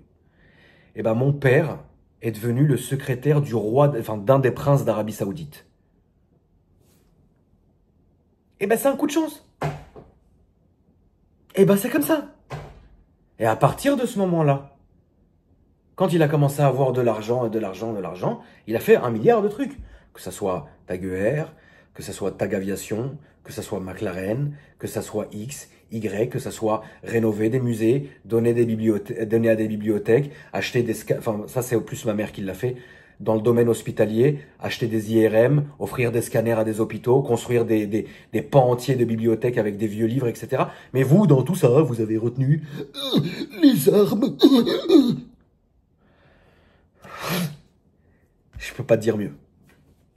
et bah mon père est devenu le secrétaire du roi, enfin d'un des princes d'Arabie Saoudite. Et ben c'est un coup de chance. Et ben c'est comme ça. Et à partir de ce moment-là, quand il a commencé à avoir de l'argent et de l'argent, de l'argent, il a fait un milliard de trucs. Que ça soit Tag que ça soit Tag Aviation, que ça soit McLaren, que ça soit X, Y, que ça soit rénover des musées, donner, donner à des bibliothèques, acheter des... Enfin, ça c'est au plus ma mère qui l'a fait, dans le domaine hospitalier, acheter des IRM, offrir des scanners à des hôpitaux, construire des, des, des pans entiers de bibliothèques avec des vieux livres, etc. Mais vous, dans tout ça, vous avez retenu les armes. Je peux pas te dire mieux.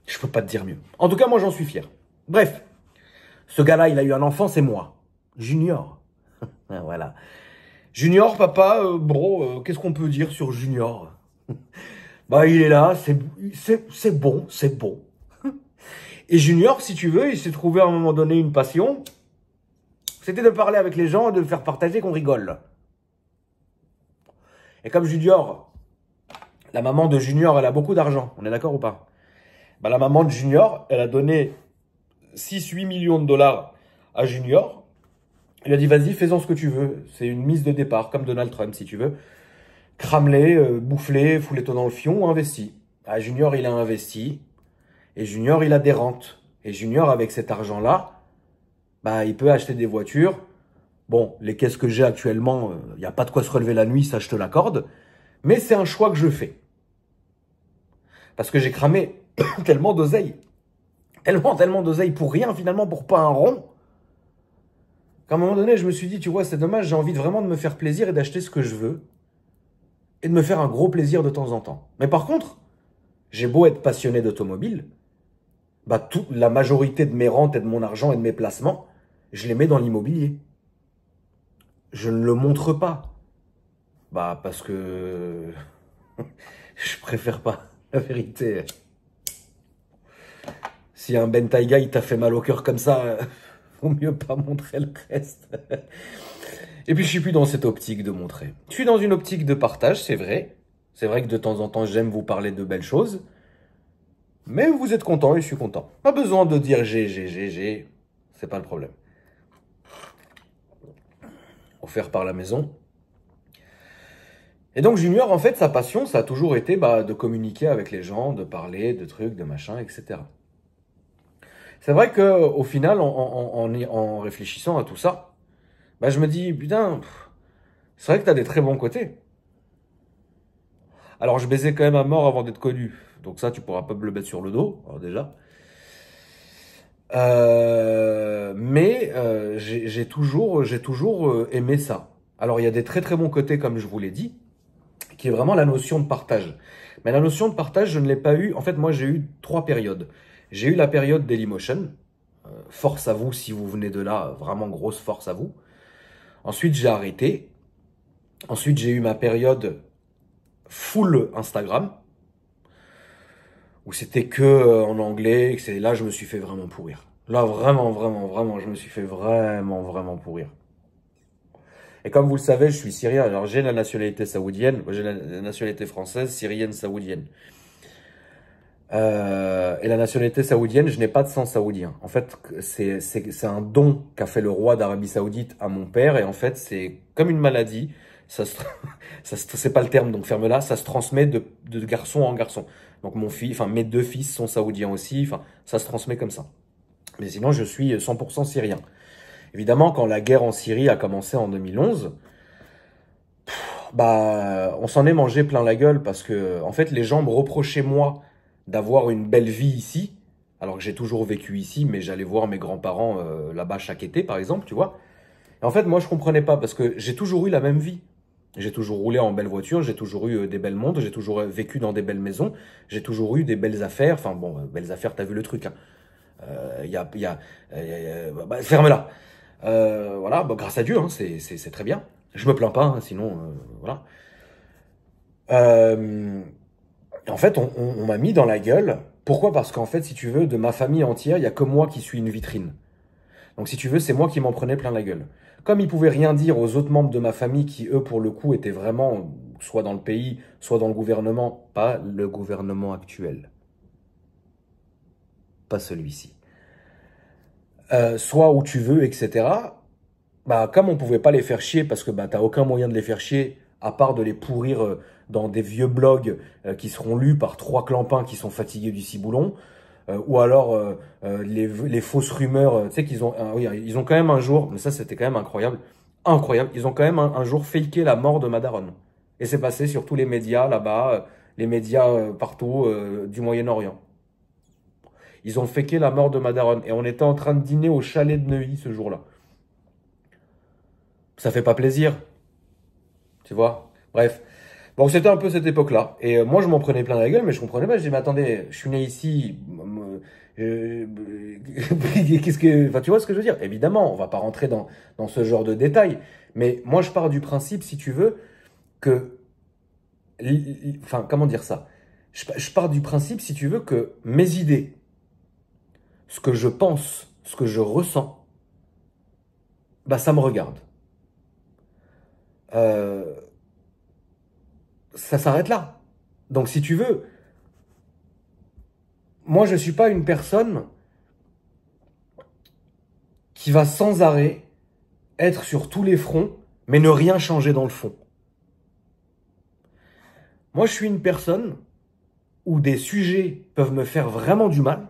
Je peux pas te dire mieux. En tout cas, moi, j'en suis fier. Bref, ce gars-là, il a eu un enfant, c'est moi. Junior. voilà. Junior, papa, euh, bro, euh, qu'est-ce qu'on peut dire sur Junior bah, il est là, c'est bon, c'est bon. Et Junior, si tu veux, il s'est trouvé à un moment donné une passion, c'était de parler avec les gens et de faire partager qu'on rigole. Et comme Junior, la maman de Junior, elle a beaucoup d'argent, on est d'accord ou pas bah, La maman de Junior, elle a donné 6-8 millions de dollars à Junior. Il a dit, vas-y, fais ce que tu veux. C'est une mise de départ, comme Donald Trump, si tu veux cramelé, euh, boufflé, foulé-toi dans le fion, investi. Ah, Junior, il a investi. Et Junior, il a des rentes. Et Junior, avec cet argent-là, bah, il peut acheter des voitures. Bon, les caisses que j'ai actuellement, il euh, n'y a pas de quoi se relever la nuit, ça je te l'accorde. Mais c'est un choix que je fais. Parce que j'ai cramé tellement d'oseille. Tellement, tellement d'oseille pour rien, finalement, pour pas un rond. Qu'à un moment donné, je me suis dit, tu vois, c'est dommage, j'ai envie vraiment de me faire plaisir et d'acheter ce que je veux et de me faire un gros plaisir de temps en temps. Mais par contre, j'ai beau être passionné d'automobile, bah la majorité de mes rentes et de mon argent et de mes placements, je les mets dans l'immobilier. Je ne le montre pas. Bah parce que je préfère pas la vérité. Si un Ben t'a fait mal au cœur comme ça, vaut mieux pas montrer le reste. Et puis je suis plus dans cette optique de montrer. Je suis dans une optique de partage, c'est vrai. C'est vrai que de temps en temps, j'aime vous parler de belles choses. Mais vous êtes content et je suis content. Pas besoin de dire j'ai, j'ai, j'ai, j'ai. C'est pas le problème. Offert par la maison. Et donc Junior, en fait, sa passion, ça a toujours été bah, de communiquer avec les gens, de parler de trucs, de machins, etc. C'est vrai que au final, en, en réfléchissant à tout ça, bah, je me dis, putain, c'est vrai que t'as des très bons côtés. Alors, je baisais quand même à mort avant d'être connu. Donc ça, tu pourras pas me le mettre sur le dos, hein, déjà. Euh, mais euh, j'ai, toujours, j'ai toujours euh, aimé ça. Alors, il y a des très très bons côtés, comme je vous l'ai dit, qui est vraiment la notion de partage. Mais la notion de partage, je ne l'ai pas eu. En fait, moi, j'ai eu trois périodes. J'ai eu la période Dailymotion. force à vous si vous venez de là, vraiment grosse force à vous. Ensuite, j'ai arrêté. Ensuite, j'ai eu ma période full Instagram, où c'était que euh, en anglais, et c'est là je me suis fait vraiment pourrir. Là, vraiment, vraiment, vraiment, je me suis fait vraiment, vraiment pourrir. Et comme vous le savez, je suis syrien. Alors, j'ai la nationalité saoudienne, j'ai la nationalité française, syrienne, saoudienne. Euh, et la nationalité saoudienne, je n'ai pas de sang saoudien. En fait, c'est un don qu'a fait le roi d'Arabie Saoudite à mon père. Et en fait, c'est comme une maladie. Ça, ça c'est pas le terme, donc ferme-la. Ça se transmet de, de, garçon en garçon. Donc mon fils, enfin mes deux fils sont saoudiens aussi. Enfin, ça se transmet comme ça. Mais sinon, je suis 100% syrien. Évidemment, quand la guerre en Syrie a commencé en 2011, bah, on s'en est mangé plein la gueule parce que, en fait, les gens me reprochaient moi d'avoir une belle vie ici, alors que j'ai toujours vécu ici, mais j'allais voir mes grands-parents euh, là-bas chaque été, par exemple, tu vois. Et en fait, moi, je ne comprenais pas parce que j'ai toujours eu la même vie. J'ai toujours roulé en belle voiture, j'ai toujours eu euh, des belles montres, j'ai toujours euh, vécu dans des belles maisons, j'ai toujours eu des belles affaires. Enfin bon, belles affaires, t'as vu le truc. Hein. y a, ferme-la. voilà, grâce à Dieu, hein, c'est très bien. Je me plains pas, hein, sinon, voilà en fait, on, m'a mis dans la gueule. Pourquoi Parce qu'en fait, si tu veux, de ma famille entière, il y a que moi qui suis une vitrine. Donc si tu veux, c'est moi qui m'en prenais plein la gueule. Comme ils pouvaient rien dire aux autres membres de ma famille qui, eux, pour le coup, étaient vraiment soit dans le pays, soit dans le gouvernement, pas le gouvernement actuel. Pas celui-ci. Euh, soit où tu veux, etc. Bah, comme on pouvait pas les faire chier, parce que bah, t'as aucun moyen de les faire chier, à part de les pourrir euh, dans des vieux blogs euh, qui seront lus par trois clampins qui sont fatigués du ciboulon. Euh, ou alors euh, les, fausses rumeurs, tu sais qu'ils ont, ah ils ont quand même un jour, mais ça c'était quand même incroyable, incroyable, ils ont quand même un, jour faké la mort de Madaron. Et c'est passé sur tous les médias là-bas, les médias partout du Moyen-Orient. Ils ont faké la mort de Madaron et on était en train de dîner au chalet de Neuilly ce jour-là. Ça fait pas plaisir, tu vois. Bref, Bon, c'était un peu cette époque-là. Et euh, moi, je m'en prenais plein la gueule, mais je comprenais pas. Je disais, mais attendez, je suis né ici. Euh, qu'est-ce que, enfin, tu vois ce que je veux dire Évidemment, on va pas rentrer dans dans ce genre de détails. Mais moi, je pars du principe, si tu veux, que, enfin, comment dire ça je, je pars du principe, si tu veux, que mes idées, ce que je pense, ce que je ressens, bah ça me regarde. Euh, ça s'arrête là. Donc si tu veux, moi je ne suis pas une personne qui va sans arrêt être sur tous les fronts, mais ne rien changer dans le fond. Moi je suis une personne où des sujets peuvent me faire vraiment du mal,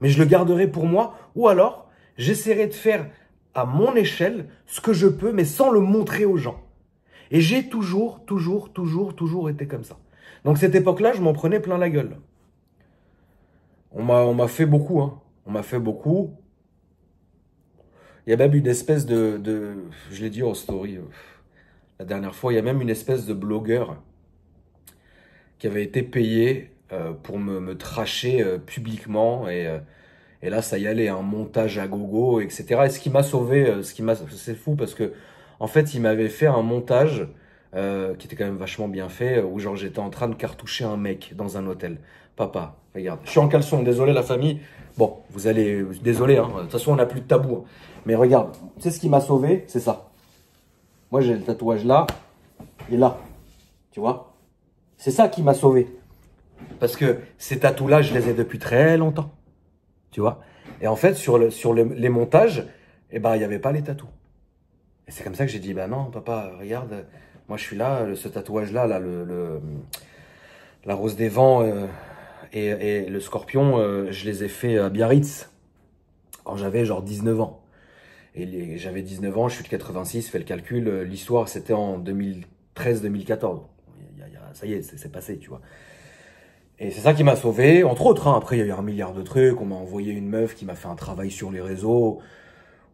mais je le garderai pour moi, ou alors j'essaierai de faire à mon échelle ce que je peux, mais sans le montrer aux gens. Et j'ai toujours, toujours, toujours, toujours été comme ça. Donc cette époque-là, je m'en prenais plein la gueule. On m'a, on m'a fait beaucoup, hein. On m'a fait beaucoup. Il y a même une espèce de, je l'ai dit en story euh, la dernière fois, il y a même une espèce de blogueur qui avait été payé euh, pour me, tracher euh, publiquement et là, ça y allait, un hein. montage à gogo, etc. Et ce qui m'a sauvé, ce qui m'a, c'est fou parce que en fait, il m'avait fait un montage euh, qui était quand même vachement bien fait, euh, où genre j'étais en train de cartoucher un mec dans un hôtel. Papa, regarde, je suis en caleçon, désolé la famille. Bon, vous allez, euh, désolé, hein. de toute façon on n'a plus de tabou. Hein. Mais regarde, tu sais ce qui m'a sauvé, c'est ça. Moi j'ai le tatouage là et là, tu vois. C'est ça qui m'a sauvé. Parce que ces tatous-là, je les ai depuis très longtemps, tu vois. Et en fait, sur, le, sur les montages, eh ben, il n'y avait pas les tatous. Et c'est comme ça que j'ai dit, ben non, papa, regarde, moi je suis là, ce tatouage-là, là, le, la rose des vents euh, et, le scorpion, euh, je les ai fait à Biarritz quand j'avais genre 19 ans. Et j'avais 19 ans, je suis de 86, fais le calcul, euh, l'histoire c'était en 2013-2014. Ça y est, c'est passé, tu vois. Et c'est ça qui m'a sauvé, entre autres. Hein. Après, il y a eu un milliard de trucs. On m'a envoyé une meuf qui m'a fait un travail sur les réseaux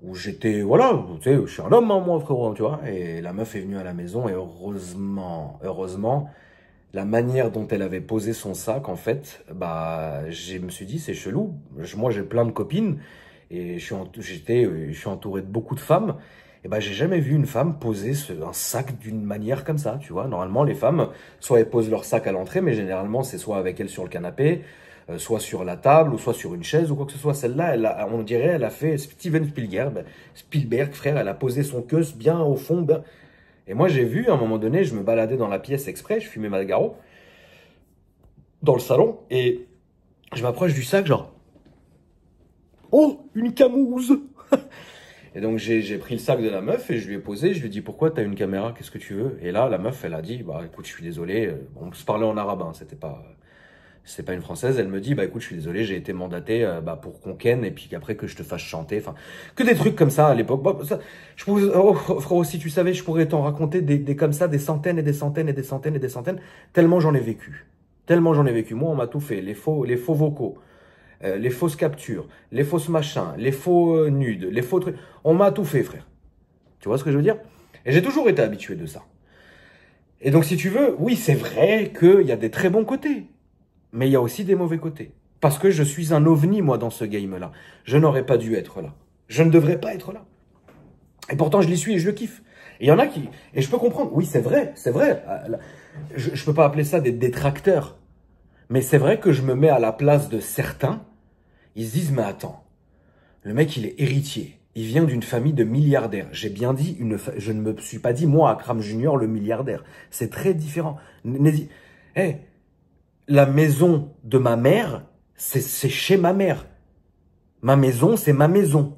où j'étais, voilà, tu sais, je suis un homme, hein, moi, frérot, hein, tu vois. Et la meuf est venue à la maison et heureusement, heureusement, la manière dont elle avait posé son sac, en fait, bah, je me suis dit, c'est chelou. moi, j'ai plein de copines et je suis, j'étais, je suis entouré de beaucoup de femmes. Et eh ben, j'ai jamais vu une femme poser un sac d'une manière comme ça, tu vois. Normalement, les femmes, soit elles posent leur sac à l'entrée, mais généralement, c'est soit avec elles sur le canapé, euh, soit sur la table, ou soit sur une chaise, ou quoi que ce soit. Celle-là, elle on dirait, elle a fait Steven Spielberg, ben, Spielberg, frère, elle a posé son queus bien au fond. Et moi, j'ai vu, à un moment donné, je me baladais dans la pièce exprès, je fumais Malgaro, dans le salon, et je m'approche du sac, genre, oh, une camouse Et donc j'ai pris le sac de la meuf et je lui ai posé, je lui ai dit pourquoi t'as une caméra, qu'est-ce que tu veux Et là la meuf elle a dit bah écoute je suis désolé, euh, on se parlait en arabe, hein, c'était pas c'est pas une française, elle me dit bah écoute je suis désolé j'ai été mandaté euh, bah, pour qu'on et puis qu'après que je te fasse chanter, enfin que des trucs comme ça à l'époque. Bah, je oh, oh si tu savais je pourrais t'en raconter des, des, comme ça des centaines et des centaines et des centaines et des centaines tellement j'en ai vécu, tellement j'en ai vécu. Moi on m'a tout fait, les faux les faux vocaux, euh, les fausses captures, les fausses machins, les faux euh, nudes, les faux trucs. On m'a tout fait, frère. Tu vois ce que je veux dire Et j'ai toujours été habitué de ça. Et donc, si tu veux, oui, c'est vrai qu'il y a des très bons côtés, mais il y a aussi des mauvais côtés. Parce que je suis un ovni, moi, dans ce game-là. Je n'aurais pas dû être là. Je ne devrais pas être là. Et pourtant, je l'y suis et je le kiffe. Et il y en a qui... Et je peux comprendre. Oui, c'est vrai, c'est vrai. Je ne peux pas appeler ça des détracteurs. Mais c'est vrai que je me mets à la place de certains ils se disent, mais attends, le mec, il est héritier. Il vient d'une famille de milliardaires. J'ai bien dit, une je ne me suis pas dit, moi, Kram Junior, le milliardaire. C'est très différent. la maison de ma mère, c'est chez ma mère. Ma maison, c'est ma maison.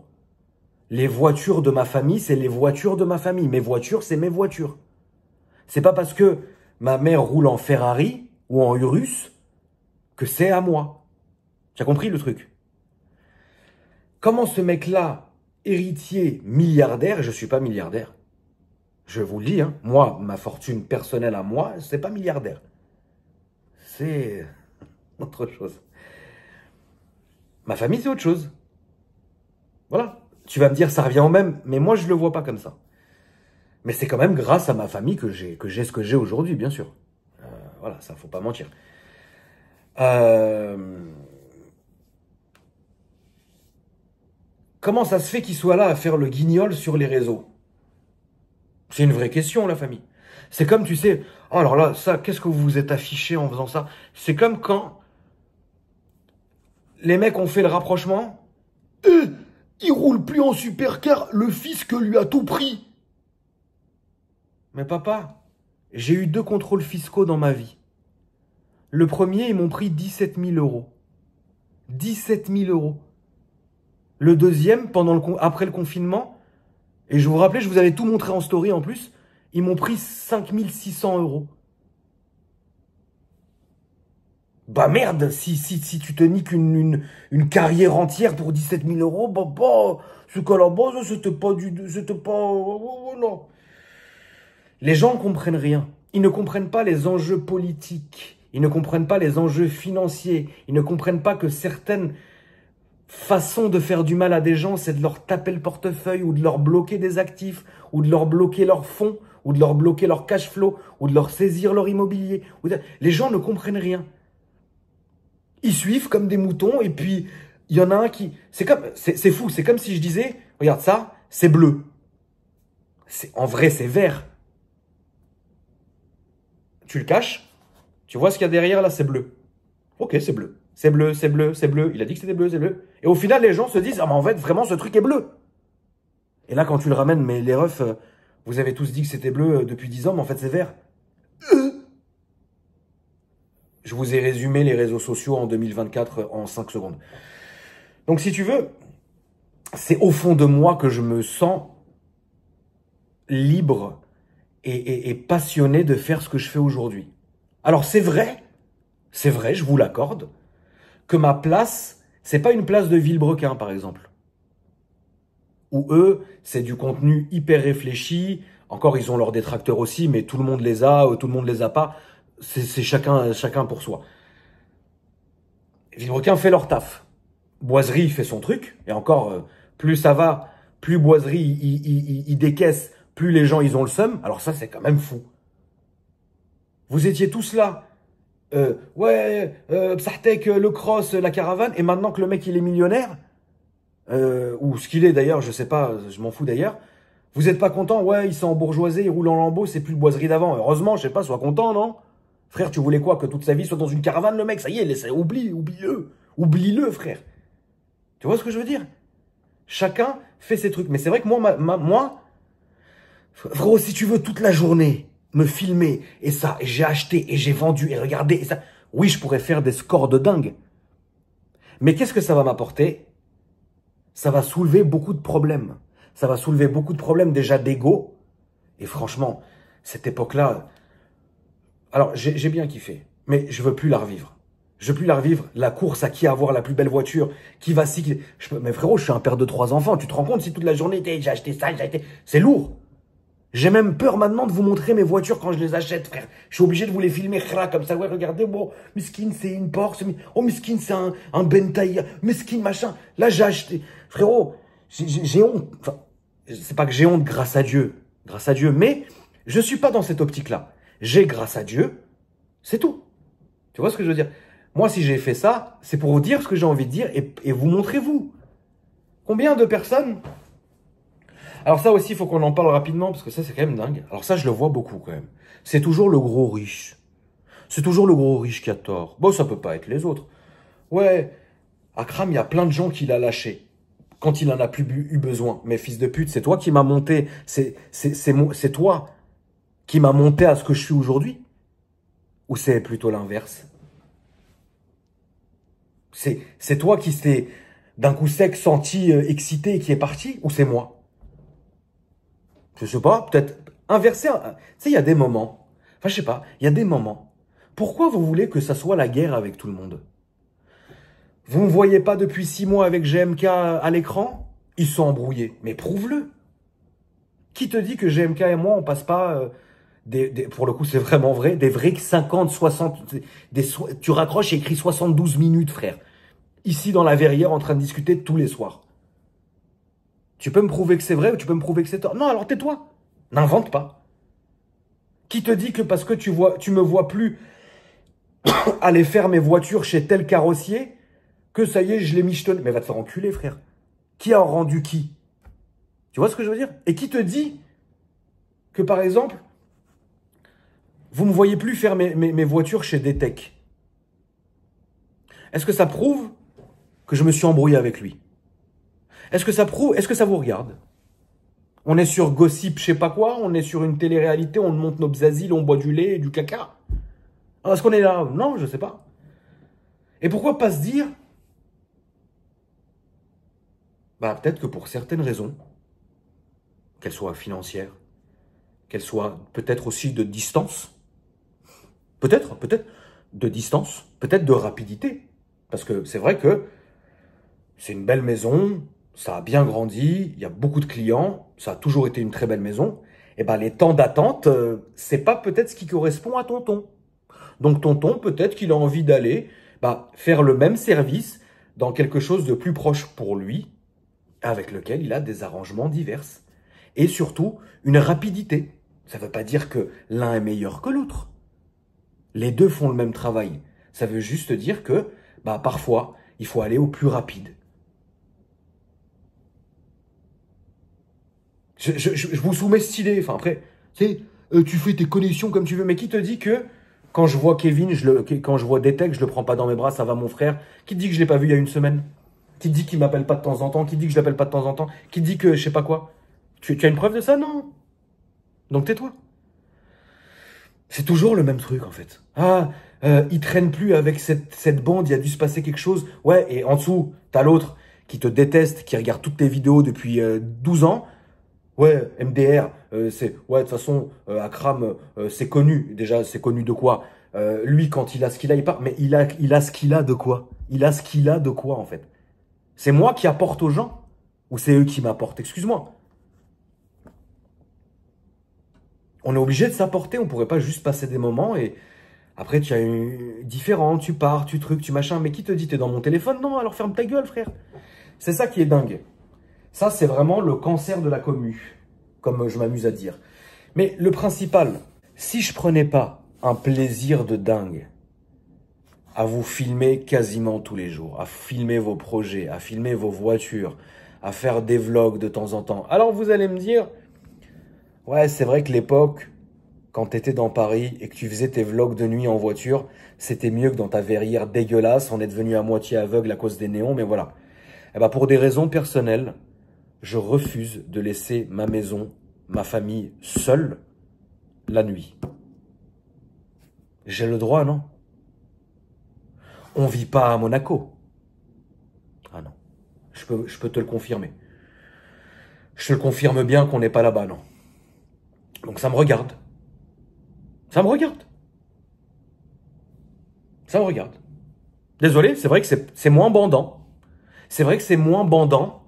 Les voitures de ma famille, c'est les voitures de ma famille. Mes voitures, c'est mes voitures. C'est pas parce que ma mère roule en Ferrari ou en Urus que c'est à moi. Tu as compris le truc Comment ce mec-là, héritier milliardaire, je ne suis pas milliardaire, je vous le dis, hein. moi, ma fortune personnelle à moi, c'est pas milliardaire. C'est autre chose. Ma famille, c'est autre chose. Voilà. Tu vas me dire, ça revient au même, mais moi, je ne le vois pas comme ça. Mais c'est quand même grâce à ma famille que j'ai que j'ai ce que j'ai aujourd'hui, bien sûr. Euh, voilà, ça ne faut pas mentir. Euh, Comment ça se fait qu'il soit là à faire le guignol sur les réseaux C'est une vraie question, la famille. C'est comme, tu sais, ah, alors là, ça, qu'est-ce que vous vous êtes affiché en faisant ça C'est comme quand les mecs ont fait le rapprochement. Eh, ils ne roule plus en supercar, le fisc lui a tout pris. Mais papa, j'ai eu deux contrôles fiscaux dans ma vie. Le premier, ils m'ont pris 17 000 euros. 17 000 euros. Le deuxième, pendant le après le confinement, et je vous rappelais, je vous avais tout montré en story en plus, ils m'ont pris 5600 euros. Bah merde, si, si, si tu te niques une, une, carrière entière pour 17 000 euros, bah, bah ce qu'à c'était pas du... C'était pas... Voilà. Oh, oh, oh, les gens comprennent rien. Ils ne comprennent pas les enjeux politiques. Ils ne comprennent pas les enjeux financiers. Ils ne comprennent pas que certaines façon de faire du mal à des gens, c'est de leur taper le portefeuille ou de leur bloquer des actifs ou de leur bloquer leurs fonds ou de leur bloquer leur cash flow ou de leur saisir leur immobilier. Les gens ne comprennent rien. Ils suivent comme des moutons et puis il y en a un qui... C'est comme, c'est fou, c'est comme si je disais, regarde ça, c'est bleu. C'est, en vrai, c'est vert. Tu le caches, tu vois ce qu'il y a derrière là, c'est bleu. Ok, c'est bleu c'est bleu, c'est bleu, c'est bleu. Il a dit que c'était bleu, c'est bleu. Et au final, les gens se disent, ah, mais en fait, vraiment, ce truc est bleu. Et là, quand tu le ramènes, mais les refs, euh, vous avez tous dit que c'était bleu euh, depuis 10 ans, mais en fait, c'est vert. Je vous ai résumé les réseaux sociaux en 2024 euh, en 5 secondes. Donc, si tu veux, c'est au fond de moi que je me sens libre et, et passionné de faire ce que je fais aujourd'hui. Alors, c'est vrai, c'est vrai, je vous l'accorde, que ma place, c'est pas une place de Villebrequin, par exemple. Ou eux, c'est du contenu hyper réfléchi. Encore, ils ont leurs détracteurs aussi, mais tout le monde les a, tout le monde les a pas. C'est chacun, chacun pour soi. Villebrequin fait leur taf. Boiserie fait son truc. Et encore, euh, plus ça va, plus Boiserie, décaisse, plus les gens, ils ont le seum. Alors ça, c'est quand même fou. Vous étiez tous là euh, ouais, euh, Psartek, euh, le cross, la caravane, et maintenant que le mec il est millionnaire, euh, ou ce qu'il est d'ailleurs, je sais pas, je m'en fous d'ailleurs, vous êtes pas content, ouais, il s'est embourgeoisé, il roule en lambeau, c'est plus le boiserie d'avant. Heureusement, je sais pas, sois content, non Frère, tu voulais quoi Que toute sa vie soit dans une caravane, le mec, ça y est, laisse oublie, oublie-le, oublie-le, frère. Tu vois ce que je veux dire Chacun fait ses trucs. Mais c'est vrai que moi, ma, ma, moi, frérot, si tu veux toute la journée, me filmer et ça, j'ai acheté et j'ai vendu et regardé et ça. Oui, je pourrais faire des scores de dingue. Mais qu'est-ce que ça va m'apporter Ça va soulever beaucoup de problèmes. Ça va soulever beaucoup de problèmes déjà d'ego. Et franchement, cette époque-là, alors j'ai bien kiffé, mais je veux plus la revivre. Je veux plus la revivre. La course à qui avoir la plus belle voiture, qui va si... mais frérot, je suis un père de trois enfants. Tu te rends compte si toute la journée, j'ai acheté ça, j'ai acheté... C'est lourd. J'ai même peur maintenant de vous montrer mes voitures quand je les achète, frère. Je suis obligé de vous les filmer, comme ça. Ouais, regardez, bon, Miskin, c'est une Porsche. Oh, Miskin, c'est un, un Bentayga. Miskin, machin. Là, j'ai acheté. Frérot, j'ai honte. Enfin, c'est pas que j'ai honte, grâce à Dieu. Grâce à Dieu. Mais je suis pas dans cette optique-là. J'ai grâce à Dieu. C'est tout. Tu vois ce que je veux dire Moi, si j'ai fait ça, c'est pour vous dire ce que j'ai envie de dire et vous montrer vous. Combien de personnes alors ça aussi, il faut qu'on en parle rapidement, parce que ça, c'est quand même dingue. Alors ça, je le vois beaucoup quand même. C'est toujours le gros riche. C'est toujours le gros riche qui a tort. Bon, ça peut pas être les autres. Ouais, Akram, il y a plein de gens qu'il a lâché, quand il en a plus eu besoin. Mais fils de pute, c'est toi qui m'as monté. C'est toi qui m'as monté à ce que je suis aujourd'hui. Ou c'est plutôt l'inverse C'est toi qui s'est d'un coup sec senti euh, excité et qui est parti Ou c'est moi je sais pas, peut-être inverser. Tu sais, il y a des moments. Enfin, je sais pas, il y a des moments. Pourquoi vous voulez que ça soit la guerre avec tout le monde Vous ne voyez pas depuis six mois avec GMK à l'écran Ils sont embrouillés. Mais prouve-le. Qui te dit que GMK et moi, on passe pas... Euh, des, pour le coup, c'est vraiment vrai, des vrais 50, 60, des, tu raccroches et écris 72 minutes, frère. Ici, dans la verrière, en train de discuter tous les soirs. Tu peux me prouver que c'est vrai ou tu peux me prouver que c'est tort. Non, alors tais-toi. N'invente pas. Qui te dit que parce que tu, vois, tu me vois plus aller faire mes voitures chez tel carrossier, que ça y est, je l'ai michetonné. Mais va te faire enculer, frère. Qui a rendu qui Tu vois ce que je veux dire Et qui te dit que, par exemple, vous ne me voyez plus faire mes, voitures chez Detec Est-ce que ça prouve que je me suis embrouillé avec lui est-ce que ça prouve Est-ce que ça vous regarde On est sur gossip, je sais pas quoi. On est sur une télé-réalité. On monte nos asiles, on boit du lait et du caca. Ah, est-ce qu'on est là Non, je sais pas. Et pourquoi pas se dire bah, peut-être que pour certaines raisons, qu'elles soient financières, qu'elles soient peut-être aussi de distance, peut-être, peut-être de distance, peut-être de rapidité, parce que c'est vrai que c'est une belle maison, ça a bien grandi, il y a beaucoup de clients, ça a toujours été une très belle maison, et eh ben les temps d'attente, euh, c'est pas peut-être ce qui correspond à tonton. Donc tonton, peut-être qu'il a envie d'aller bah, faire le même service dans quelque chose de plus proche pour lui, avec lequel il a des arrangements divers. Et surtout, une rapidité. Ça ne veut pas dire que l'un est meilleur que l'autre. Les deux font le même travail. Ça veut juste dire que bah, parfois, il faut aller au plus rapide. Je, vous soumets stylé Enfin, après, tu sais, euh, tu fais tes connexions comme tu veux, mais qui te dit que quand je vois Kevin, je le, quand je vois Detec, je le prends pas dans mes bras, ça va mon frère Qui te dit que je l'ai pas vu il y a une semaine Qui te dit qu'il m'appelle pas de temps en temps Qui te dit que je l'appelle pas de temps en temps Qui dit que je sais pas quoi tu, as une preuve de ça Non Donc tais-toi. C'est toujours le même truc en fait. Ah, euh, il traîne plus avec cette, bande, il a dû se passer quelque chose. Ouais, et en dessous, t'as l'autre qui te déteste, qui regarde toutes tes vidéos depuis 12 euh, ans, Ouais, MDR, euh, c'est ouais de toute façon euh, Akram, euh, c'est connu déjà, c'est connu de quoi Lui, quand il a ce qu'il a, il part. Mais il a, il a ce qu'il a de quoi Il a ce qu'il a de quoi en fait C'est moi qui apporte aux gens ou c'est eux qui m'apportent Excuse-moi. On est obligé de s'apporter. On pourrait pas juste passer des moments et après tu as une différent, tu pars, tu trucs, tu machin. Mais qui te dit t'es dans mon téléphone Non, alors ferme ta gueule, frère. C'est ça qui est dingue. Ça, c'est vraiment le cancer de la commu, comme je m'amuse à dire. Mais le principal, si je prenais pas un plaisir de dingue à vous filmer quasiment tous les jours, à filmer vos projets, à filmer vos voitures, à faire des vlogs de temps en temps. Alors vous allez me dire, ouais, c'est vrai que l'époque, quand étais dans Paris et que tu faisais tes vlogs de nuit en voiture, c'était mieux que dans ta verrière dégueulasse, on est devenu à moitié aveugle à cause des néons, mais voilà. Et eh ben, pour des raisons personnelles, je refuse de laisser ma maison, ma famille seule la nuit. J'ai le droit, non On vit pas à Monaco. Ah non, je peux, je peux te le confirmer. Je te le confirme bien qu'on n'est pas là-bas, non. Donc ça me regarde. Ça me regarde. Ça me regarde. Désolé, c'est vrai que c'est moins bandant. C'est vrai que c'est moins bandant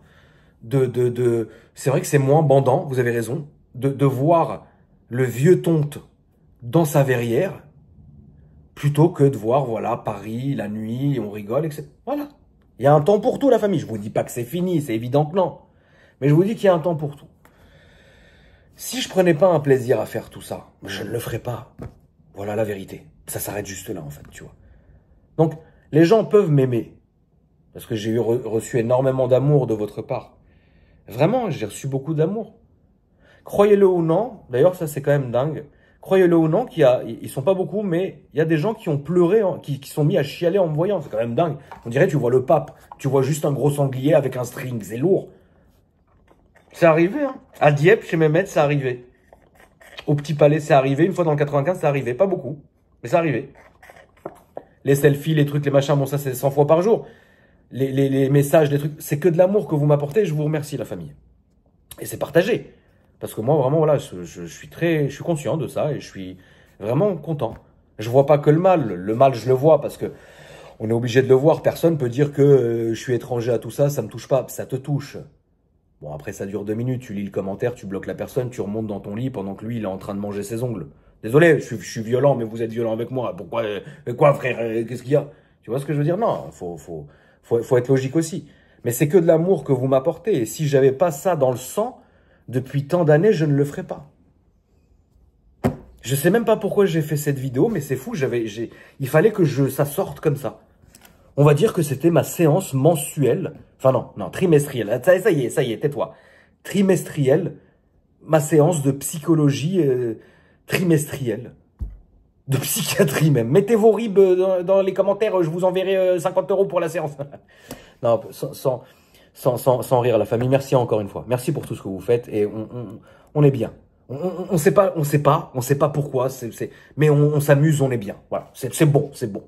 de, de, de c'est vrai que c'est moins bandant, vous avez raison, de, voir le vieux tonte dans sa verrière, plutôt que de voir, voilà, Paris, la nuit, on rigole, etc. Voilà. Il y a un temps pour tout, la famille. Je vous dis pas que c'est fini, c'est évident que non. Mais je vous dis qu'il y a un temps pour tout. Si je prenais pas un plaisir à faire tout ça, je ne le ferais pas. Voilà la vérité. Ça s'arrête juste là, en fait, tu vois. Donc, les gens peuvent m'aimer. Parce que j'ai reçu énormément d'amour de votre part. Vraiment, j'ai reçu beaucoup d'amour. Croyez-le ou non, d'ailleurs ça c'est quand même dingue, croyez-le ou non, qu'il y a, ils sont pas beaucoup, mais il y a des gens qui ont pleuré, qui, qui sont mis à chialer en me voyant. C'est quand même dingue. On dirait, tu vois le pape, tu vois juste un gros sanglier avec un string, c'est lourd. C'est arrivé, hein. À Dieppe, chez maîtres c'est arrivé. Au Petit Palais, c'est arrivé. Une fois dans le 95, ça arrivé. Pas beaucoup, mais c'est arrivé. Les selfies, les trucs, les machins, bon, ça c'est 100 fois par jour les, messages, les trucs. C'est que de l'amour que vous m'apportez. Je vous remercie, la famille. Et c'est partagé. Parce que moi, vraiment, voilà, je, suis très, je suis conscient de ça et je suis vraiment content. Je vois pas que le mal. Le mal, je le vois parce que on est obligé de le voir. Personne peut dire que euh, je suis étranger à tout ça, ça me touche pas. Ça te touche. Bon, après, ça dure deux minutes. Tu lis le commentaire, tu bloques la personne, tu remontes dans ton lit pendant que lui, il est en train de manger ses ongles. Désolé, je suis, violent, mais vous êtes violent avec moi. Pourquoi, euh, quoi, frère, euh, qu'est-ce qu'il y a? Tu vois ce que je veux dire? Non, faut, faut, faut, faut être logique aussi. Mais c'est que de l'amour que vous m'apportez. Et si j'avais pas ça dans le sang, depuis tant d'années, je ne le ferais pas. Je sais même pas pourquoi j'ai fait cette vidéo, mais c'est fou. J'avais, il fallait que je, ça sorte comme ça. On va dire que c'était ma séance mensuelle. Enfin non, non, trimestrielle. Ah, ça, y est, ça y est, tais-toi. Trimestrielle. Ma séance de psychologie euh, trimestrielle de psychiatrie même. Mettez vos ribes euh, dans, les commentaires, euh, je vous enverrai 50 euh, euros pour la séance. non, sans, sans, rire, la famille, merci encore une fois. Merci pour tout ce que vous faites et on, est bien. On, on, sait pas, on sait pas, on sait pas pourquoi, c'est, mais on, on s'amuse, on est bien. Voilà, c'est bon, c'est bon.